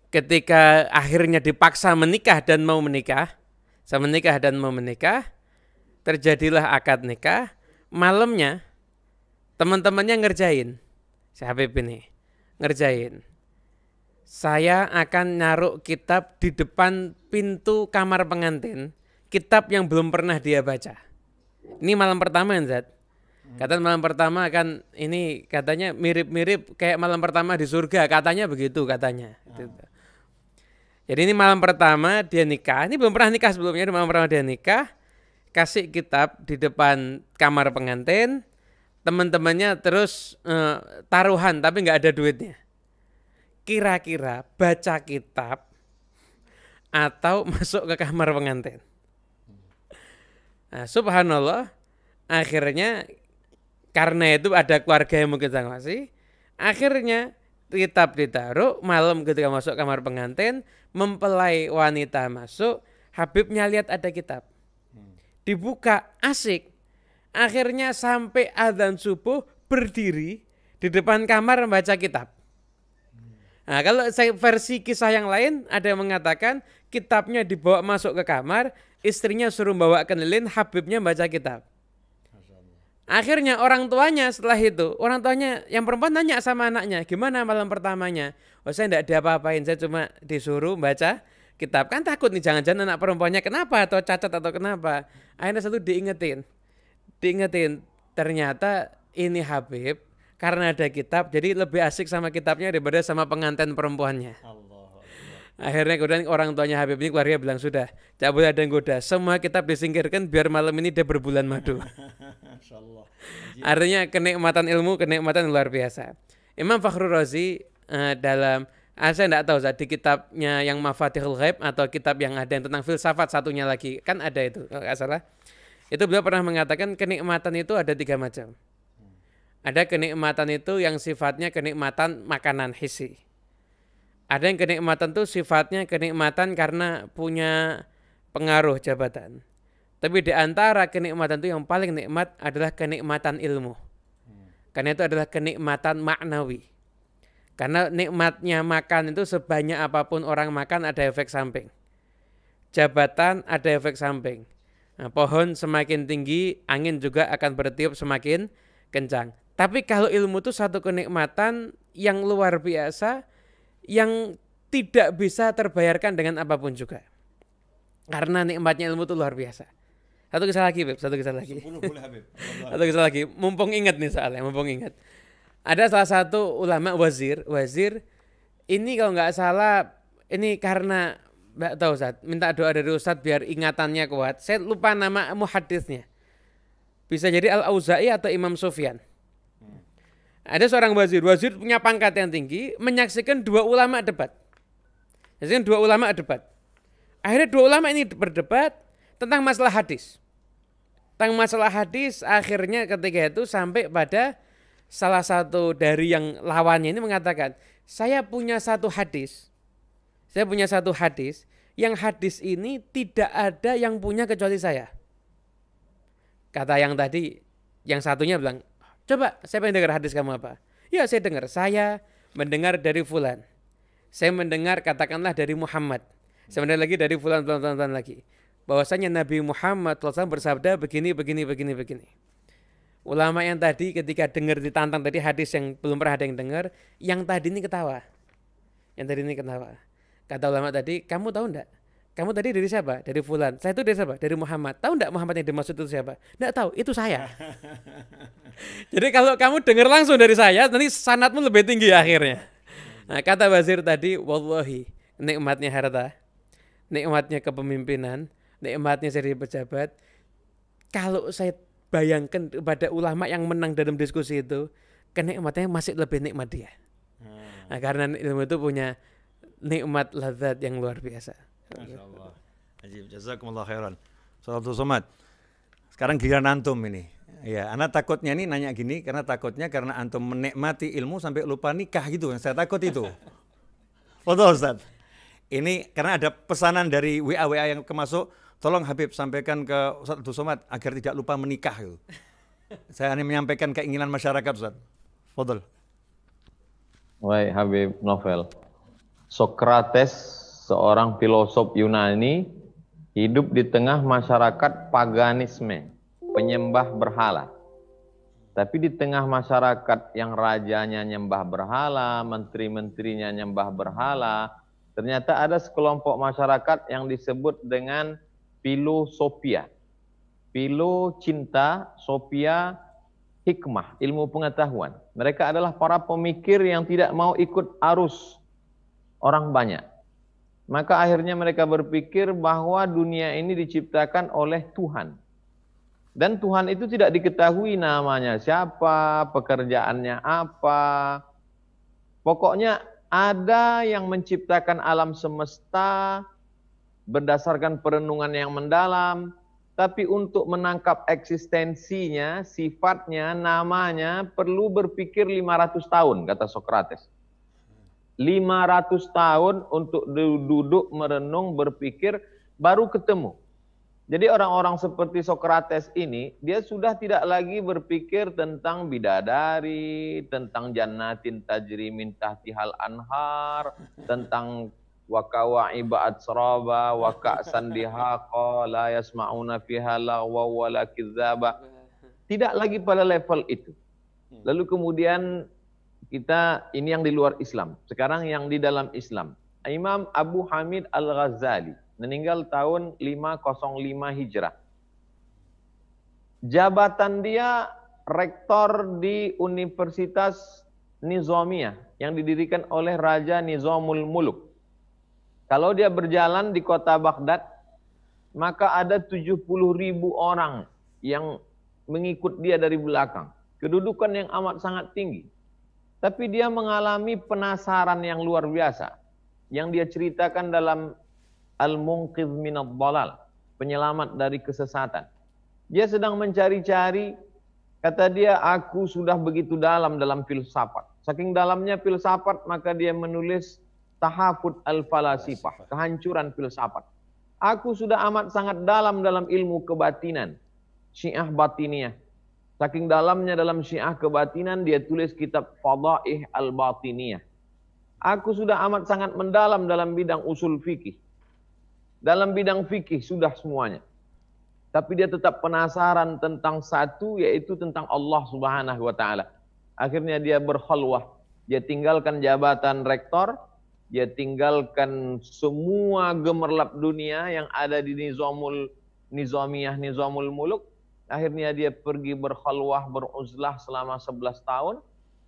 ketika akhirnya dipaksa menikah dan mau menikah, saya menikah dan mau menikah, terjadilah akad nikah, malamnya teman-temannya ngerjain, si Habib ini, ngerjain. Saya akan naruh kitab di depan pintu kamar pengantin, kitab yang belum pernah dia baca. Ini malam pertama, Zat. Hmm. Kata malam pertama kan ini katanya mirip-mirip kayak malam pertama di surga, katanya begitu katanya. Ah. Gitu. Jadi ini malam pertama dia nikah. Ini belum pernah nikah sebelumnya, di malam pertama dia nikah. Kasih kitab di depan kamar pengantin. Teman-temannya terus eh, taruhan tapi nggak ada duitnya. Kira-kira baca kitab atau masuk ke kamar pengantin. Nah, subhanallah, akhirnya karena itu ada keluarga yang mungkin sanksi, akhirnya kitab ditaruh malam ketika masuk kamar pengantin mempelai wanita masuk, Habibnya lihat ada kitab. Hmm. Dibuka, asik. Akhirnya sampai adzan subuh berdiri di depan kamar membaca kitab. Hmm. Nah, kalau versi kisah yang lain ada yang mengatakan kitabnya dibawa masuk ke kamar, istrinya suruh bawa kenilin, Habibnya baca kitab. Akhirnya orang tuanya setelah itu, orang tuanya yang perempuan nanya sama anaknya, gimana malam pertamanya? oh saya tidak diapa-apain saya cuma disuruh baca kitab kan takut nih jangan-jangan anak perempuannya kenapa atau cacat atau kenapa akhirnya satu diingetin diingetin ternyata ini Habib karena ada kitab jadi lebih asik sama kitabnya daripada sama pengantin perempuannya Allah. Akhirnya kemudian orang tuanya Habib ini keluarga bilang sudah, tidak boleh ada yang goda. Semua kitab disingkirkan biar malam ini dia berbulan madu. Artinya kenikmatan ilmu, kenikmatan luar biasa. Imam Fakhrul Razi uh, dalam Ah, saya tidak tahu tadi kitabnya yang Mafatihul Ghaib atau kitab yang ada yang tentang filsafat satunya lagi kan ada itu kalau nggak salah itu beliau pernah mengatakan kenikmatan itu ada tiga macam ada kenikmatan itu yang sifatnya kenikmatan makanan hisi ada yang kenikmatan itu sifatnya kenikmatan karena punya pengaruh jabatan tapi di antara kenikmatan itu yang paling nikmat adalah kenikmatan ilmu karena itu adalah kenikmatan maknawi karena nikmatnya makan itu sebanyak apapun orang makan ada efek samping. Jabatan ada efek samping. Nah, pohon semakin tinggi, angin juga akan bertiup semakin kencang. Tapi kalau ilmu itu satu kenikmatan yang luar biasa, yang tidak bisa terbayarkan dengan apapun juga. Karena nikmatnya ilmu itu luar biasa. Satu kisah lagi, Beb. Satu kisah lagi. Satu kisah lagi. Mumpung ingat nih soalnya, mumpung ingat. Ada salah satu ulama wazir, wazir ini kalau nggak salah ini karena nggak tahu Ustaz, minta doa dari Ustaz biar ingatannya kuat. Saya lupa nama muhadisnya. Bisa jadi Al-Auza'i atau Imam Sufyan. Ada seorang wazir, wazir punya pangkat yang tinggi, menyaksikan dua ulama debat. Menyaksikan dua ulama debat. Akhirnya dua ulama ini berdebat tentang masalah hadis. Tentang masalah hadis akhirnya ketika itu sampai pada salah satu dari yang lawannya ini mengatakan, saya punya satu hadis, saya punya satu hadis, yang hadis ini tidak ada yang punya kecuali saya. Kata yang tadi, yang satunya bilang, coba saya pengen dengar hadis kamu apa? Ya saya dengar, saya mendengar dari Fulan. Saya mendengar katakanlah dari Muhammad. Saya lagi dari Fulan, Fulan, Fulan, Fulan lagi. Bahwasanya Nabi Muhammad SAW bersabda begini, begini, begini, begini. Ulama yang tadi ketika dengar ditantang tadi hadis yang belum pernah ada yang dengar, yang tadi ini ketawa. Yang tadi ini ketawa. Kata ulama tadi, kamu tahu enggak? Kamu tadi dari siapa? Dari Fulan. Saya itu dari siapa? Dari Muhammad. Tahu enggak Muhammad yang dimaksud itu siapa? Enggak tahu, itu saya. Jadi kalau kamu dengar langsung dari saya, nanti sanatmu lebih tinggi akhirnya. Nah, kata Basir tadi, wallahi, nikmatnya harta, nikmatnya kepemimpinan, nikmatnya jadi pejabat, kalau saya bayangkan kepada ulama yang menang dalam diskusi itu kenikmatnya masih lebih nikmat dia hmm. nah, karena ilmu itu punya nikmat lezat yang luar biasa Masya Allah. jazakumullah khairan. somad. Sekarang giliran antum ini. Ya, anak takutnya nih nanya gini karena takutnya karena antum menikmati ilmu sampai lupa nikah gitu. yang Saya takut itu. Foto Ustaz. Ini karena ada pesanan dari WA WA yang kemasuk tolong Habib sampaikan ke Ustaz Abdul Somad agar tidak lupa menikah gitu. Saya hanya menyampaikan keinginan masyarakat Ustaz. Fadol. Baik Habib Novel. Sokrates seorang filosof Yunani hidup di tengah masyarakat paganisme, penyembah berhala. Tapi di tengah masyarakat yang rajanya nyembah berhala, menteri-menterinya nyembah berhala, ternyata ada sekelompok masyarakat yang disebut dengan pilu Sopia. pilu cinta, Sopia hikmah, ilmu pengetahuan. Mereka adalah para pemikir yang tidak mau ikut arus orang banyak. Maka akhirnya mereka berpikir bahwa dunia ini diciptakan oleh Tuhan. Dan Tuhan itu tidak diketahui namanya siapa, pekerjaannya apa. Pokoknya ada yang menciptakan alam semesta, berdasarkan perenungan yang mendalam, tapi untuk menangkap eksistensinya, sifatnya, namanya perlu berpikir 500 tahun kata Socrates. 500 tahun untuk duduk merenung berpikir baru ketemu. Jadi orang-orang seperti Sokrates ini, dia sudah tidak lagi berpikir tentang bidadari, tentang jannatin tajri mintah tihal anhar, tentang wa kawaiba atsraba wa ka'san dihaqa la yasma'una fiha lagwa wa la kidzaba tidak lagi pada level itu hmm. lalu kemudian kita ini yang di luar Islam sekarang yang di dalam Islam Imam Abu Hamid Al-Ghazali meninggal tahun 505 Hijrah jabatan dia rektor di Universitas Nizamiyah yang didirikan oleh Raja Nizamul Muluk kalau dia berjalan di kota Baghdad, maka ada 70 ribu orang yang mengikut dia dari belakang. Kedudukan yang amat sangat tinggi. Tapi dia mengalami penasaran yang luar biasa. Yang dia ceritakan dalam Al-Munqidh minad Dalal. Penyelamat dari kesesatan. Dia sedang mencari-cari, kata dia, aku sudah begitu dalam dalam filsafat. Saking dalamnya filsafat, maka dia menulis tahafut al-falasifah, kehancuran filsafat. Aku sudah amat sangat dalam dalam ilmu kebatinan, syiah batiniah. Saking dalamnya dalam syiah kebatinan, dia tulis kitab Fadaih al batiniah Aku sudah amat sangat mendalam dalam bidang usul fikih. Dalam bidang fikih sudah semuanya. Tapi dia tetap penasaran tentang satu yaitu tentang Allah Subhanahu wa taala. Akhirnya dia berkhalwah, dia tinggalkan jabatan rektor, dia tinggalkan semua gemerlap dunia yang ada di nizamul nizamiyah, nizamul muluk. Akhirnya dia pergi berkhalwah, beruzlah selama 11 tahun.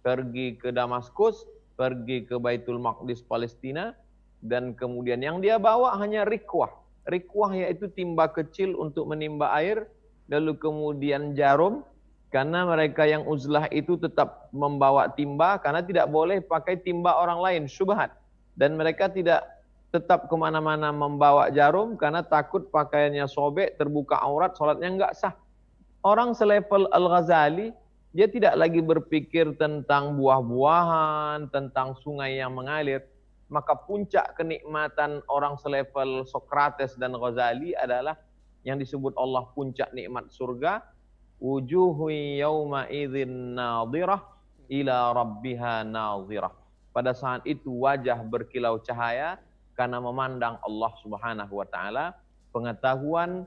Pergi ke Damaskus, pergi ke Baitul Maqdis Palestina. Dan kemudian yang dia bawa hanya rikwah. Rikwah yaitu timba kecil untuk menimba air. Lalu kemudian jarum, karena mereka yang uzlah itu tetap membawa timba karena tidak boleh pakai timba orang lain syubhat dan mereka tidak tetap kemana-mana membawa jarum karena takut pakaiannya sobek, terbuka aurat, sholatnya enggak sah. Orang selevel Al-Ghazali, dia tidak lagi berpikir tentang buah-buahan, tentang sungai yang mengalir. Maka puncak kenikmatan orang selevel Sokrates dan Ghazali adalah yang disebut Allah puncak nikmat surga. Wujuhu yawma idhin nadirah ila rabbiha nadirah. Pada saat itu wajah berkilau cahaya karena memandang Allah Subhanahu wa taala, pengetahuan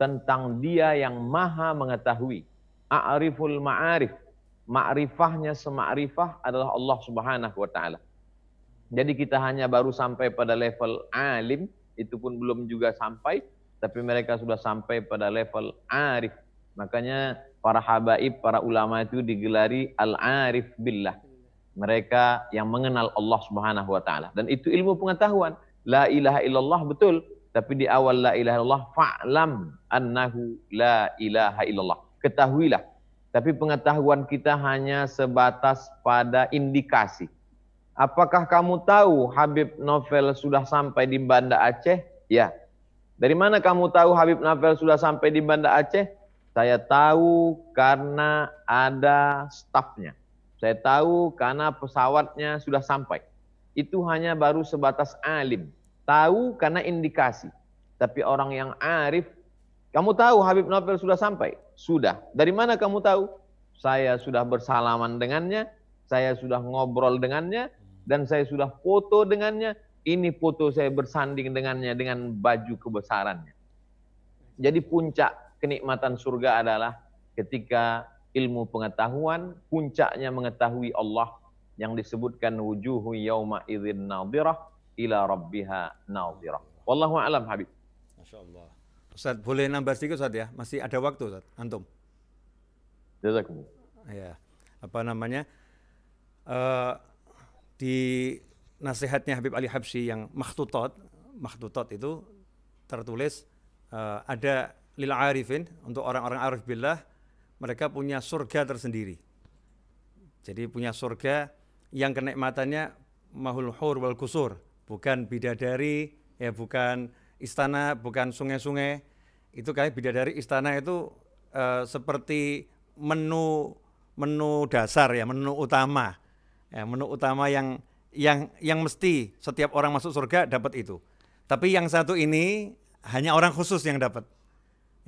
tentang Dia yang Maha mengetahui. A'riful ma'arif. Ma'rifahnya semakrifah adalah Allah Subhanahu wa taala. Jadi kita hanya baru sampai pada level alim, itu pun belum juga sampai, tapi mereka sudah sampai pada level arif. Makanya para habaib, para ulama itu digelari al-arif billah mereka yang mengenal Allah Subhanahu wa taala. Dan itu ilmu pengetahuan. La ilaha illallah betul, tapi di awal la ilaha illallah fa'lam annahu la ilaha illallah. Ketahuilah. Tapi pengetahuan kita hanya sebatas pada indikasi. Apakah kamu tahu Habib Novel sudah sampai di Banda Aceh? Ya. Dari mana kamu tahu Habib Novel sudah sampai di Banda Aceh? Saya tahu karena ada stafnya saya tahu karena pesawatnya sudah sampai. Itu hanya baru sebatas alim. Tahu karena indikasi. Tapi orang yang arif, kamu tahu Habib Novel sudah sampai? Sudah. Dari mana kamu tahu? Saya sudah bersalaman dengannya, saya sudah ngobrol dengannya, dan saya sudah foto dengannya. Ini foto saya bersanding dengannya dengan baju kebesarannya. Jadi puncak kenikmatan surga adalah ketika ilmu pengetahuan, puncaknya mengetahui Allah yang disebutkan wujuhu yauma idzin nadhirah ila rabbiha nadhirah. Wallahu alam Habib. Masyaallah. Ustaz, boleh nambah sedikit Ustaz ya? Masih ada waktu Ustaz, antum. Jazakumullah. Ya. Apa namanya? Uh, di nasihatnya Habib Ali Habsyi yang makhtutot, makhtutot itu tertulis uh, ada lil arifin untuk orang-orang arif billah mereka punya surga tersendiri. Jadi punya surga yang kenikmatannya mahul hur wal kusur, bukan bidadari, ya bukan istana, bukan sungai-sungai. Itu kayak bidadari istana itu e, seperti menu menu dasar ya, menu utama. Ya, menu utama yang yang yang mesti setiap orang masuk surga dapat itu. Tapi yang satu ini hanya orang khusus yang dapat.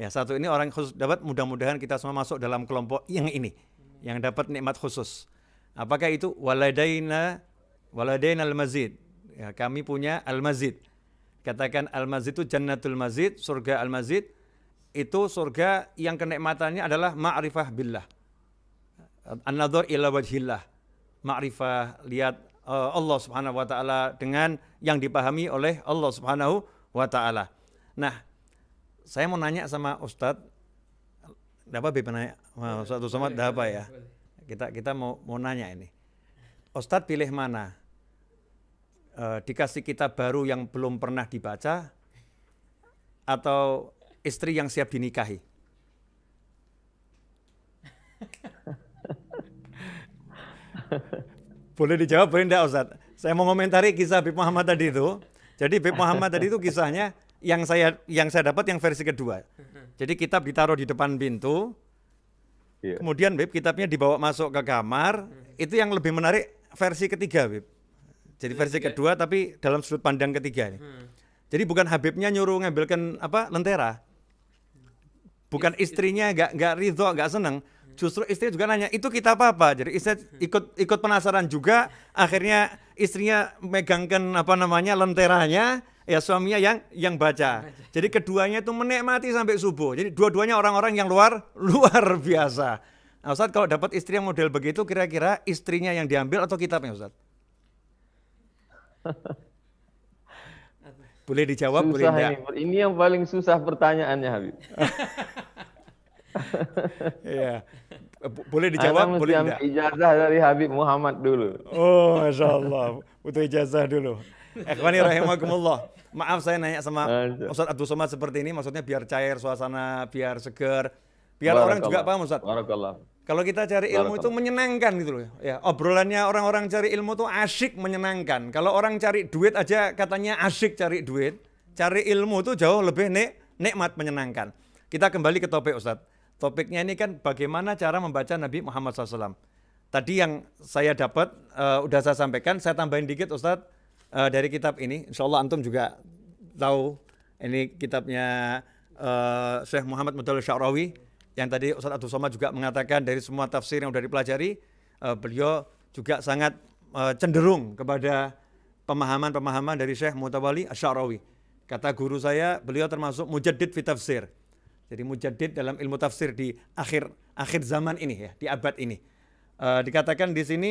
Ya satu ini orang khusus dapat mudah-mudahan kita semua masuk dalam kelompok yang ini yang dapat nikmat khusus. Apakah itu waladaina waladaina al-mazid. Ya, kami punya al-mazid. Katakan al-mazid itu jannatul mazid, surga al-mazid itu surga yang kenikmatannya adalah ma'rifah billah. An-nadhar ila wajhillah. Ma'rifah lihat eh, Allah Subhanahu wa taala dengan yang dipahami oleh Allah Subhanahu wa taala. Nah, saya mau nanya sama Ustadz, apa Bipa nanya? Ustadz sama apa ya? Kita kita mau mau nanya ini. Ustadz pilih mana? E, dikasih kita baru yang belum pernah dibaca atau istri yang siap dinikahi? boleh dijawab boleh enggak Ustadz? Saya mau komentari kisah Bib Muhammad tadi itu. Jadi Bib Muhammad tadi itu kisahnya yang saya yang saya dapat yang versi kedua. Jadi kitab ditaruh di depan pintu. Yeah. Kemudian Bib kitabnya dibawa masuk ke kamar. Mm. Itu yang lebih menarik versi ketiga Bib. Jadi versi yeah. kedua tapi dalam sudut pandang ketiga ini. Hmm. Jadi bukan Habibnya nyuruh ngambilkan apa lentera. Bukan istrinya nggak nggak ridho nggak seneng. Justru istri juga nanya itu kita apa apa. Jadi istri ikut ikut penasaran juga. Akhirnya istrinya megangkan apa namanya lenteranya ya suaminya yang yang baca. Jadi keduanya itu menikmati sampai subuh. Jadi dua-duanya orang-orang yang luar luar biasa. Nah, Ustaz kalau dapat istri yang model begitu kira-kira istrinya yang diambil atau kitabnya Ustaz? Boleh dijawab susah boleh enggak? Ini. yang paling susah pertanyaannya Habib. ya. boleh dijawab Anda boleh enggak? ijazah dari Habib Muhammad dulu. Oh, Masya Allah. Butuh ijazah dulu. Ikhwani rahimakumullah. Maaf saya nanya sama Ustaz Abdul Somad seperti ini maksudnya biar cair suasana, biar segar, biar orang juga paham Ustaz. Barakallah. Kalau kita cari ilmu itu menyenangkan gitu loh. Ya, obrolannya orang-orang cari ilmu tuh asyik menyenangkan. Kalau orang cari duit aja katanya asyik cari duit, cari ilmu tuh jauh lebih nik nikmat menyenangkan. Kita kembali ke topik Ustaz. Topiknya ini kan bagaimana cara membaca Nabi Muhammad SAW. Tadi yang saya dapat uh, udah saya sampaikan, saya tambahin dikit Ustadz uh, dari kitab ini. Insya Allah antum juga tahu ini kitabnya uh, eh, Syekh Muhammad Madal Syarawi yang tadi Ustaz Abdul Somad juga mengatakan dari semua tafsir yang sudah dipelajari uh, beliau juga sangat uh, cenderung kepada pemahaman-pemahaman dari Syekh Mutawali Syarawi. Kata guru saya, beliau termasuk mujaddid fi tafsir. Jadi mujaddid dalam ilmu tafsir di akhir akhir zaman ini ya, di abad ini. Uh, dikatakan di sini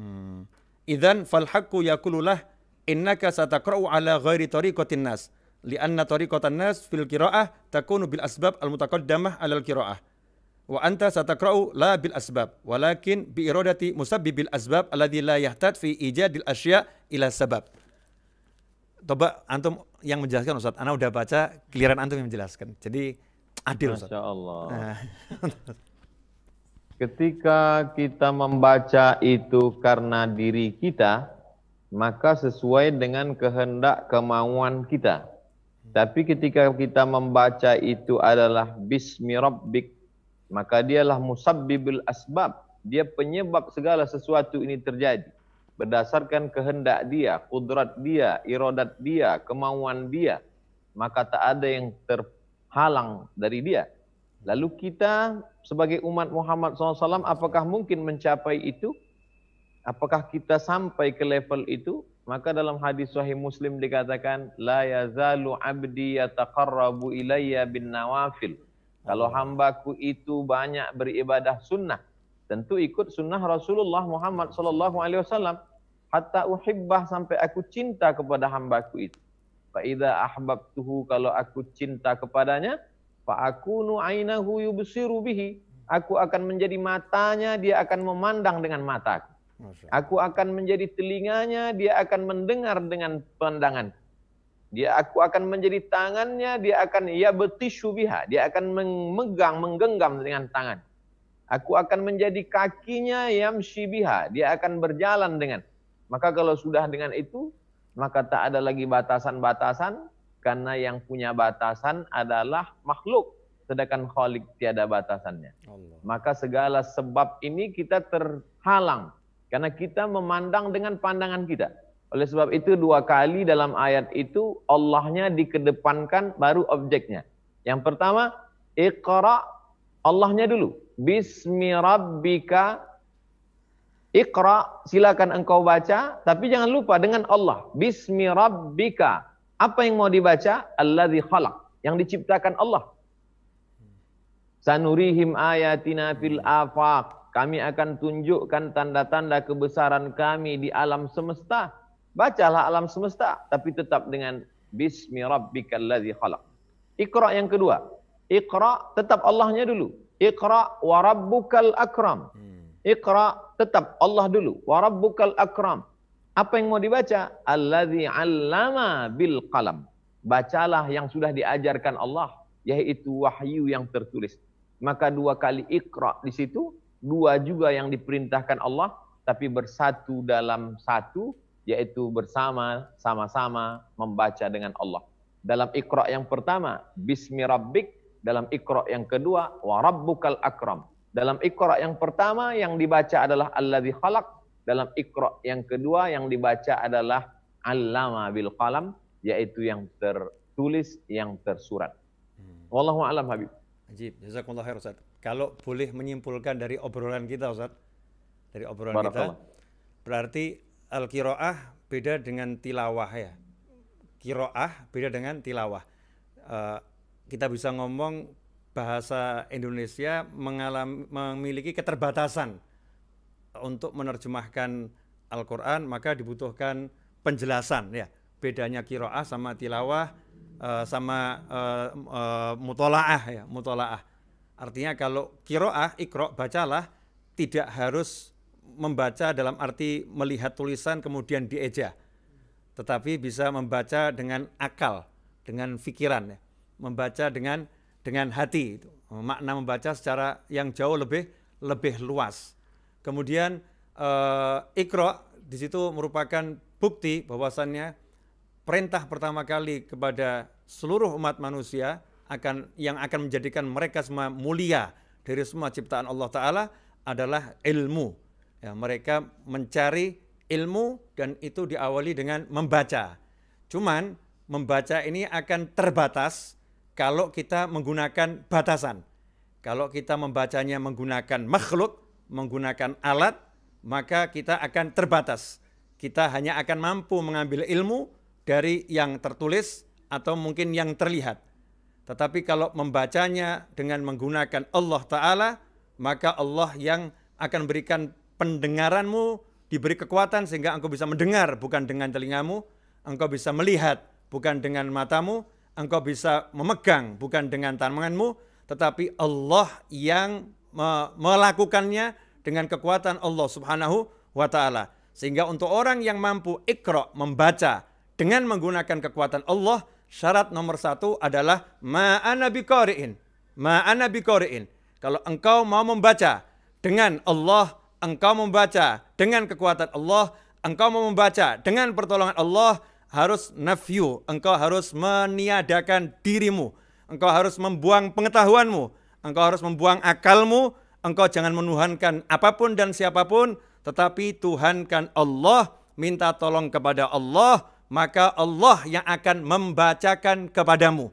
hmm, Idzan fal haqqu yaqululah innaka satakra'u ala ghairi tariqatin nas li'anna tariqatan nas fil qira'ah takunu bil asbab al mutaqaddamah alal qira'ah wa anta satakra'u la bil asbab walakin bi iradati musabbibil asbab alladhi la yahtad fi ijadil asya ila sabab coba antum yang menjelaskan Ustaz. Ana udah baca, giliran antum yang menjelaskan. Jadi adil Ustaz. Masya Allah. Nah. Ketika kita membaca itu karena diri kita, maka sesuai dengan kehendak kemauan kita. Tapi ketika kita membaca itu adalah bismi rabbik, maka dialah musabbibul asbab. Dia penyebab segala sesuatu ini terjadi. Berdasarkan kehendak dia, kudrat dia, irodat dia, kemauan dia. Maka tak ada yang terhalang dari dia. Lalu kita sebagai umat Muhammad SAW apakah mungkin mencapai itu? Apakah kita sampai ke level itu? Maka dalam hadis sahih Muslim dikatakan la yazalu abdi yataqarrabu ilayya bin nawafil. Kalau hambaku itu banyak beribadah sunnah, tentu ikut sunnah Rasulullah Muhammad SAW. alaihi hatta uhibbah sampai aku cinta kepada hambaku itu. Fa ahbab tuh kalau aku cinta kepadanya, Fa'akunu ainahu yubsiru bihi. Aku akan menjadi matanya, dia akan memandang dengan mataku. Aku akan menjadi telinganya, dia akan mendengar dengan pandangan. Dia aku akan menjadi tangannya, dia akan ia betisu biha, dia akan memegang, menggenggam dengan tangan. Aku akan menjadi kakinya yang shibiha. dia akan berjalan dengan. Maka kalau sudah dengan itu, maka tak ada lagi batasan-batasan, karena yang punya batasan adalah makhluk, sedangkan kholik tiada batasannya. Allah. Maka segala sebab ini kita terhalang karena kita memandang dengan pandangan kita. Oleh sebab itu dua kali dalam ayat itu Allahnya dikedepankan baru objeknya. Yang pertama Iqra Allahnya dulu. Bismi rabbika Iqra silakan engkau baca tapi jangan lupa dengan Allah. Bismi rabbika apa yang mau dibaca? Alladzi khalaq, yang diciptakan Allah. Sanurihim ayatina fil afaq. Kami akan tunjukkan tanda-tanda kebesaran kami di alam semesta. Bacalah alam semesta, tapi tetap dengan Bismi rabbikal ladzi khalaq. Iqra yang kedua. Iqra tetap Allahnya dulu. Iqra wa rabbukal akram. Hmm. Iqra tetap Allah dulu. Wa rabbukal akram. Apa yang mau dibaca? Alladzi 'allama bil qalam. Bacalah yang sudah diajarkan Allah, yaitu wahyu yang tertulis. Maka dua kali ikra di situ, dua juga yang diperintahkan Allah, tapi bersatu dalam satu, yaitu bersama, sama-sama membaca dengan Allah. Dalam ikra yang pertama, Bismi Rabbik. Dalam ikra yang kedua, Wa Rabbukal Akram. Dalam ikra yang pertama yang dibaca adalah Alladzi khalaq dalam ikro yang kedua yang dibaca adalah Allama bil qalam yaitu yang tertulis yang tersurat. Hmm. Wallahu alam Habib. Ajib. Jazakumullah khair Ustaz. Kalau boleh menyimpulkan dari obrolan kita Ustaz, dari obrolan kita berarti al-qiraah beda dengan tilawah ya. Qiraah beda dengan tilawah. Uh, kita bisa ngomong bahasa Indonesia mengalami memiliki keterbatasan untuk menerjemahkan Al-Quran maka dibutuhkan penjelasan ya bedanya kiroah sama tilawah eh, sama eh, eh, mutolaah ya mutolaah artinya kalau kiroah ikro bacalah tidak harus membaca dalam arti melihat tulisan kemudian dieja tetapi bisa membaca dengan akal dengan pikiran ya membaca dengan dengan hati makna membaca secara yang jauh lebih lebih luas Kemudian uh, eh, ikra di situ merupakan bukti bahwasannya perintah pertama kali kepada seluruh umat manusia akan yang akan menjadikan mereka semua mulia dari semua ciptaan Allah Taala adalah ilmu. Ya, mereka mencari ilmu dan itu diawali dengan membaca. Cuman membaca ini akan terbatas kalau kita menggunakan batasan. Kalau kita membacanya menggunakan makhluk, menggunakan alat, maka kita akan terbatas. Kita hanya akan mampu mengambil ilmu dari yang tertulis atau mungkin yang terlihat. Tetapi kalau membacanya dengan menggunakan Allah Ta'ala, maka Allah yang akan berikan pendengaranmu, diberi kekuatan sehingga engkau bisa mendengar bukan dengan telingamu, engkau bisa melihat bukan dengan matamu, engkau bisa memegang bukan dengan tanganmu, tetapi Allah yang melakukannya dengan kekuatan Allah Subhanahu wa taala. Sehingga untuk orang yang mampu ikra membaca dengan menggunakan kekuatan Allah, syarat nomor satu adalah ma'ana biqari'in. Ma'ana biqari'in. Kalau engkau mau membaca dengan Allah, engkau membaca dengan kekuatan Allah, engkau mau membaca dengan pertolongan Allah, harus nafyu, engkau harus meniadakan dirimu, engkau harus membuang pengetahuanmu, Engkau harus membuang akalmu, engkau jangan menuhankan apapun dan siapapun, tetapi Tuhankan Allah, minta tolong kepada Allah, maka Allah yang akan membacakan kepadamu.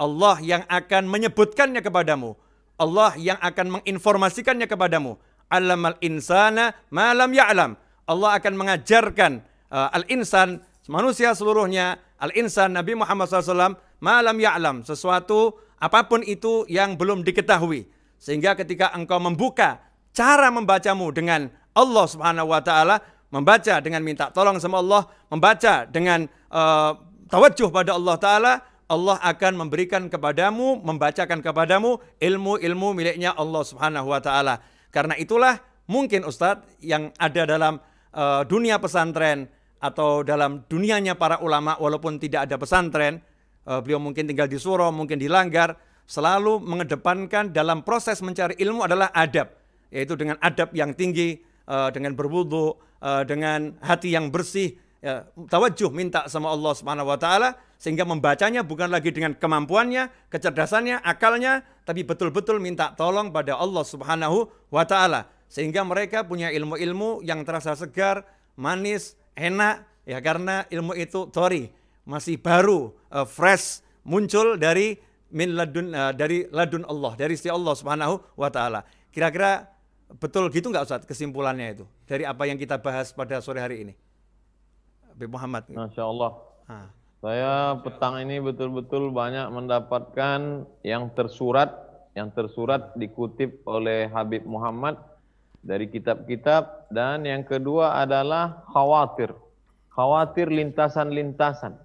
Allah yang akan menyebutkannya kepadamu. Allah yang akan menginformasikannya kepadamu. alam al insana malam ya'lam. Allah akan mengajarkan uh, al-insan, manusia seluruhnya, al-insan Nabi Muhammad SAW malam ya'lam. Sesuatu apapun itu yang belum diketahui. Sehingga ketika engkau membuka cara membacamu dengan Allah Subhanahu wa taala, membaca dengan minta tolong sama Allah, membaca dengan uh, eh, tawajuh pada Allah taala, Allah akan memberikan kepadamu, membacakan kepadamu ilmu-ilmu miliknya Allah Subhanahu wa taala. Karena itulah mungkin Ustadz yang ada dalam uh, dunia pesantren atau dalam dunianya para ulama walaupun tidak ada pesantren, Eh, beliau mungkin tinggal di Suro, mungkin di Langgar, selalu mengedepankan dalam proses mencari ilmu adalah adab, yaitu dengan adab yang tinggi, eh, dengan berwudu, eh, dengan hati yang bersih, ya, tawajuh minta sama Allah Subhanahu wa taala sehingga membacanya bukan lagi dengan kemampuannya, kecerdasannya, akalnya, tapi betul-betul minta tolong pada Allah Subhanahu wa taala sehingga mereka punya ilmu-ilmu yang terasa segar, manis, enak ya karena ilmu itu tori masih baru, uh, fresh muncul dari min ladun uh, dari ladun Allah, dari si Allah Subhanahu wa taala. Kira-kira betul gitu nggak Ustaz kesimpulannya itu dari apa yang kita bahas pada sore hari ini? Habib Muhammad. Masya Allah. Ha. Saya petang ini betul-betul banyak mendapatkan yang tersurat, yang tersurat dikutip oleh Habib Muhammad dari kitab-kitab dan yang kedua adalah khawatir. Khawatir lintasan-lintasan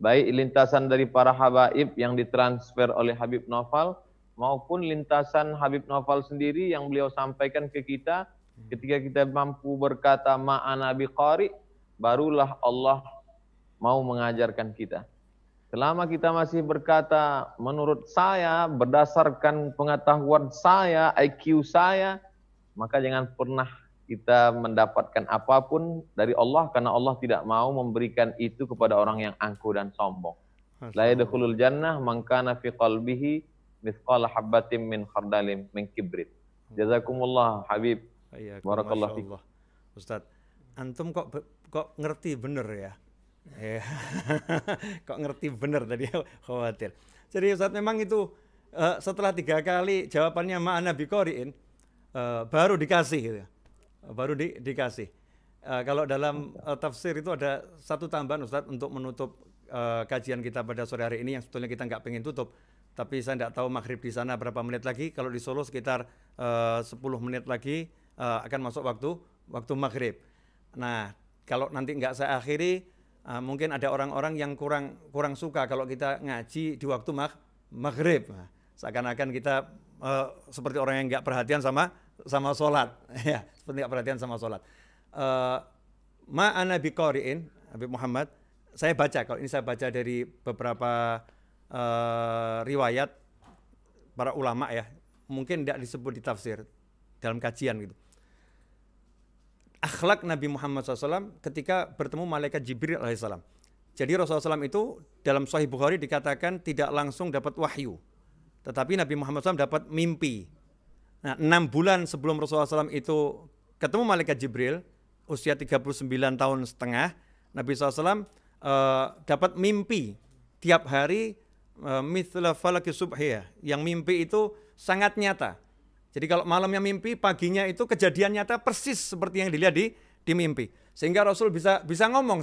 baik lintasan dari para habaib yang ditransfer oleh Habib Novel maupun lintasan Habib Novel sendiri yang beliau sampaikan ke kita ketika kita mampu berkata ma'ana biqari barulah Allah mau mengajarkan kita selama kita masih berkata menurut saya berdasarkan pengetahuan saya IQ saya maka jangan pernah kita mendapatkan apapun dari Allah karena Allah tidak mau memberikan itu kepada orang yang angkuh dan sombong. La yadkhulul jannah man kana fi qalbihi mithqala habatin min khardalim min kibrit. Hmm. Jazakumullah Habib. Iya, Barakallahu fiik. Ustaz, antum kok kok ngerti bener ya? Iya. kok ngerti bener tadi khawatir. Jadi Ustaz memang itu uh, setelah tiga kali jawabannya ma'ana bi uh, eh, baru dikasih gitu ya baru di, dikasih. Uh, kalau dalam uh, tafsir itu ada satu tambahan Ustadz untuk menutup uh, kajian kita pada sore hari ini yang sebetulnya kita nggak pengen tutup. Tapi saya nggak tahu maghrib di sana berapa menit lagi. Kalau di Solo sekitar uh, 10 menit lagi uh, akan masuk waktu waktu maghrib. Nah, kalau nanti nggak saya akhiri, uh, mungkin ada orang-orang yang kurang kurang suka kalau kita ngaji di waktu mag maghrib. Nah, Seakan-akan kita uh, seperti orang yang nggak perhatian sama sama sholat. ya, seperti nggak perhatian sama sholat. Uh, eh, Ma'ana biqari'in, Habib Muhammad, saya baca, kalau ini saya baca dari beberapa uh, riwayat para ulama ya, mungkin tidak disebut di tafsir, dalam kajian gitu. Akhlak Nabi Muhammad SAW ketika bertemu malaikat Jibril alaihissalam. Jadi Rasulullah SAW itu dalam Sahih Bukhari dikatakan tidak langsung dapat wahyu, tetapi Nabi Muhammad SAW dapat mimpi Nah, enam bulan sebelum Rasulullah SAW itu ketemu malaikat Jibril, usia 39 tahun setengah, Nabi SAW uh, eh, dapat mimpi tiap hari uh, mithla falaki subhiyah. Yang mimpi itu sangat nyata. Jadi kalau malamnya mimpi, paginya itu kejadian nyata persis seperti yang dilihat di di mimpi. Sehingga Rasul bisa bisa ngomong,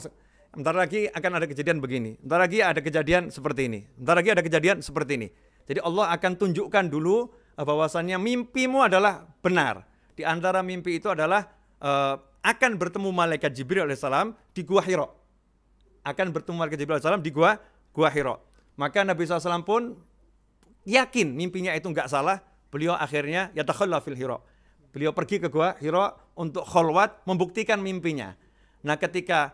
bentar lagi akan ada kejadian begini, bentar lagi ada kejadian seperti ini, bentar lagi ada kejadian seperti ini. Jadi Allah akan tunjukkan dulu bahwasannya mimpimu adalah benar. Di antara mimpi itu adalah uh, akan bertemu malaikat Jibril alaihissalam di gua Hiro. Akan bertemu malaikat Jibril alaihissalam di gua gua Hiro. Maka Nabi SAW pun yakin mimpinya itu nggak salah. Beliau akhirnya ya fil Hiro. Beliau pergi ke gua Hiro untuk kholwat membuktikan mimpinya. Nah ketika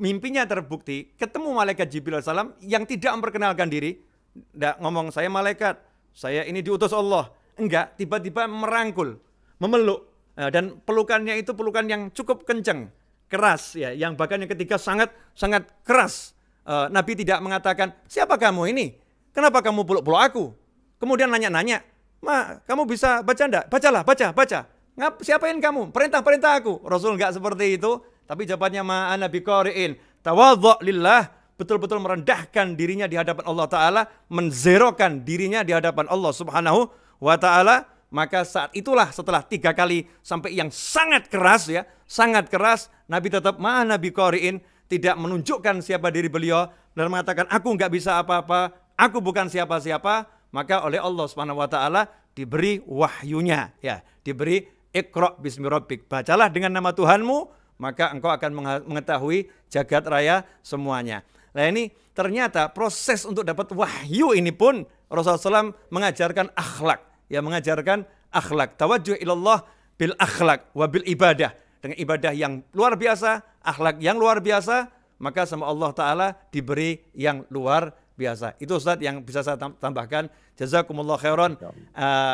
mimpinya terbukti, ketemu malaikat Jibril alaihissalam yang tidak memperkenalkan diri, nggak ngomong saya malaikat, saya ini diutus Allah. Enggak, tiba-tiba merangkul, memeluk. Nah, dan pelukannya itu pelukan yang cukup kencang, keras ya, yang bahkan yang ketiga sangat sangat keras. Eh, Nabi tidak mengatakan, "Siapa kamu ini? Kenapa kamu peluk-peluk aku?" Kemudian nanya-nanya, "Ma, kamu bisa baca enggak? Bacalah, baca, baca." Ngap, siapain kamu? Perintah-perintah aku. Rasul enggak seperti itu, tapi jawabannya ma'ana biqari'in. Tawadzok lillah betul-betul merendahkan dirinya di hadapan Allah Ta'ala, menzerokan dirinya di hadapan Allah Subhanahu wa Ta'ala, maka saat itulah setelah tiga kali sampai yang sangat keras ya, sangat keras, Nabi tetap ma Nabi Qari'in tidak menunjukkan siapa diri beliau dan mengatakan aku nggak bisa apa-apa, aku bukan siapa-siapa, maka oleh Allah Subhanahu wa taala diberi wahyunya ya, diberi Iqra bismi rabbik. Bacalah dengan nama Tuhanmu, maka engkau akan mengetahui jagat raya semuanya. Nah ini ternyata proses untuk dapat wahyu ini pun Rasulullah SAW mengajarkan akhlak. Ya mengajarkan akhlak. Tawajuh ilallah bil akhlak wa bil ibadah. Dengan ibadah yang luar biasa, akhlak yang luar biasa, maka sama Allah Ta'ala diberi yang luar biasa. Itu Ustaz yang bisa saya tambahkan. Jazakumullah khairan. Eh,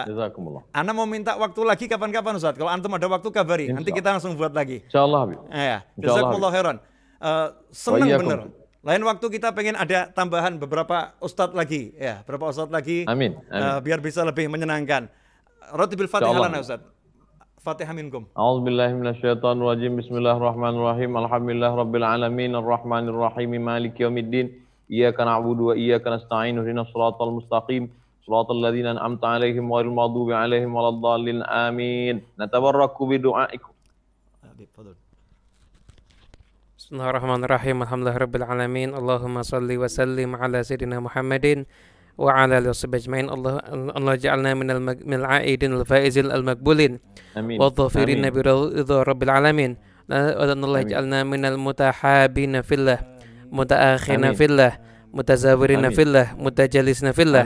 uh, Ana mau minta waktu lagi kapan-kapan Ustaz. Kalau antum ada waktu kabari. Nanti kita langsung buat lagi. Insyaallah. Eh, ya. Jazakumullah khairan. Uh, eh, senang benar lain waktu kita pengen ada tambahan beberapa ustadz lagi, ya, beberapa ustadz lagi. Amin. Eh, amin. Uh, biar bisa lebih menyenangkan. roti bil Fatihah lana Ustaz. Fatihah minkum. A'udzu billahi minasyaitonir rajim. Bismillahirrahmanirrahim. Alhamdulillah rabbil alamin arrahmanirrahim maliki yaumiddin. Iyyaka na'budu wa iyyaka nasta'in. Ihdinas shiratal mustaqim. Shiratal ladzina an'amta 'alaihim ghairil maghdubi 'alaihim waladdallin. Amin. Natabarraku bi du'aikum. Habib, بسم الله الرحمن الرحيم الحمد لله رب العالمين اللهم صل وسلم على سيدنا محمد وعلى اله وصحبه اجمعين الله الله جعلنا من المج... من العائدين الفائزين المقبولين امين والظافرين برضا رب العالمين وان الله جعلنا من المتحابين في الله متآخين في الله متزاورين في الله متجالسين في الله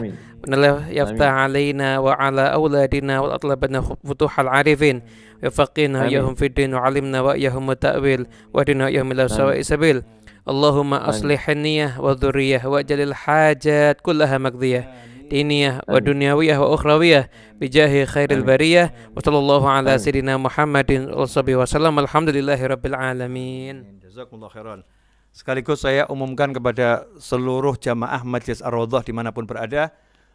من الله يفتح علينا وعلى أولادنا وأطلبنا فتوح العارفين وفقنا إياهم في الدين وعلمنا وإياهم التأويل ودنا إياهم إلى سواء سبيل اللهم أصلح النية والذرية وأجل الحاجات كلها مقضية دينية ودنيوية وأخروية بجاه خير البرية وصلى الله على سيدنا محمد وصحبه وسلم الحمد لله رب العالمين جزاكم الله خيرا Sekaligus saya umumkan kepada seluruh jamaah majlis ar rodoh dimanapun berada,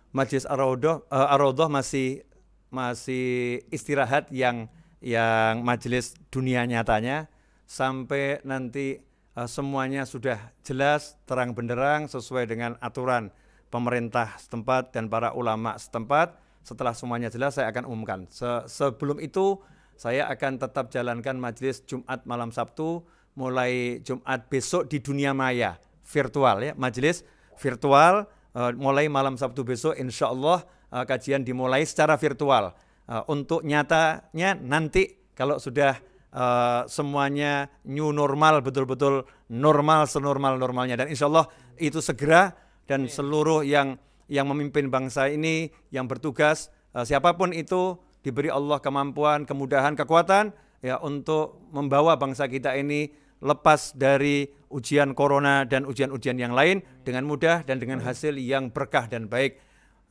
majlis ar rodoh Ar masih masih istirahat yang yang majelis dunia nyatanya sampai nanti eh, semuanya sudah jelas terang benderang sesuai dengan aturan pemerintah setempat dan para ulama setempat. Setelah semuanya jelas saya akan umumkan. Se sebelum itu saya akan tetap jalankan majelis Jumat malam Sabtu mulai Jumat besok di dunia maya virtual ya majelis virtual uh, mulai malam Sabtu besok insya Allah uh, eh, kajian dimulai secara virtual uh, untuk nyatanya nanti kalau sudah uh, semuanya new normal betul-betul normal senormal normalnya dan insya Allah itu segera dan iya. seluruh yang yang memimpin bangsa ini yang bertugas uh, siapapun itu diberi Allah kemampuan kemudahan kekuatan ya untuk membawa bangsa kita ini lepas dari ujian corona dan ujian-ujian yang lain dengan mudah dan dengan hasil yang berkah dan baik.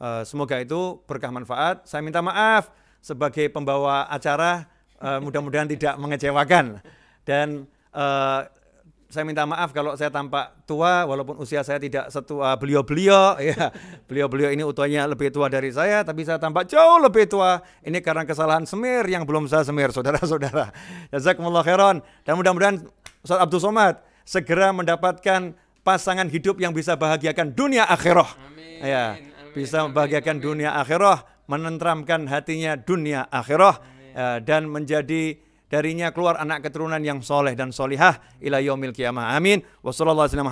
Eh, semoga itu berkah manfaat. Saya minta maaf sebagai pembawa acara eh, mudah-mudahan tidak mengecewakan. Dan eh, saya minta maaf kalau saya tampak tua walaupun usia saya tidak setua beliau-beliau ya. Beliau-beliau ini utuanya lebih tua dari saya tapi saya tampak jauh lebih tua. Ini karena kesalahan semir yang belum saya semir saudara-saudara. Jazakumullah khairan dan mudah-mudahan Ustaz Abdul Somad segera mendapatkan pasangan hidup yang bisa bahagiakan dunia akhirah. Amin. Ya, amin. bisa membahagiakan amin. dunia akhirah, menentramkan hatinya dunia akhirah ya, dan menjadi darinya keluar anak keturunan yang soleh dan solihah ila yaumil kiamah. Amin. Wassalamualaikum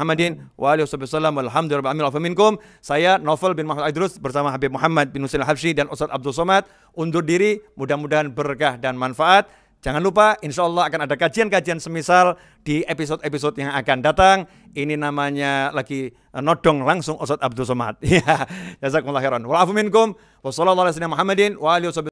warahmatullahi wabarakatuh. Saya Novel bin Muhammad Idrus bersama Habib Muhammad bin Husain Habsyi dan Ustaz Abdul Somad undur diri. Mudah-mudahan berkah dan manfaat. Jangan lupa insya Allah akan ada kajian-kajian semisal di episode-episode yang akan datang. Ini namanya lagi eh, nodong langsung Ustaz Abdul Somad. Ya, jazakumullah khairan. Wa'afu minkum. Wassalamualaikum warahmatullahi wabarakatuh.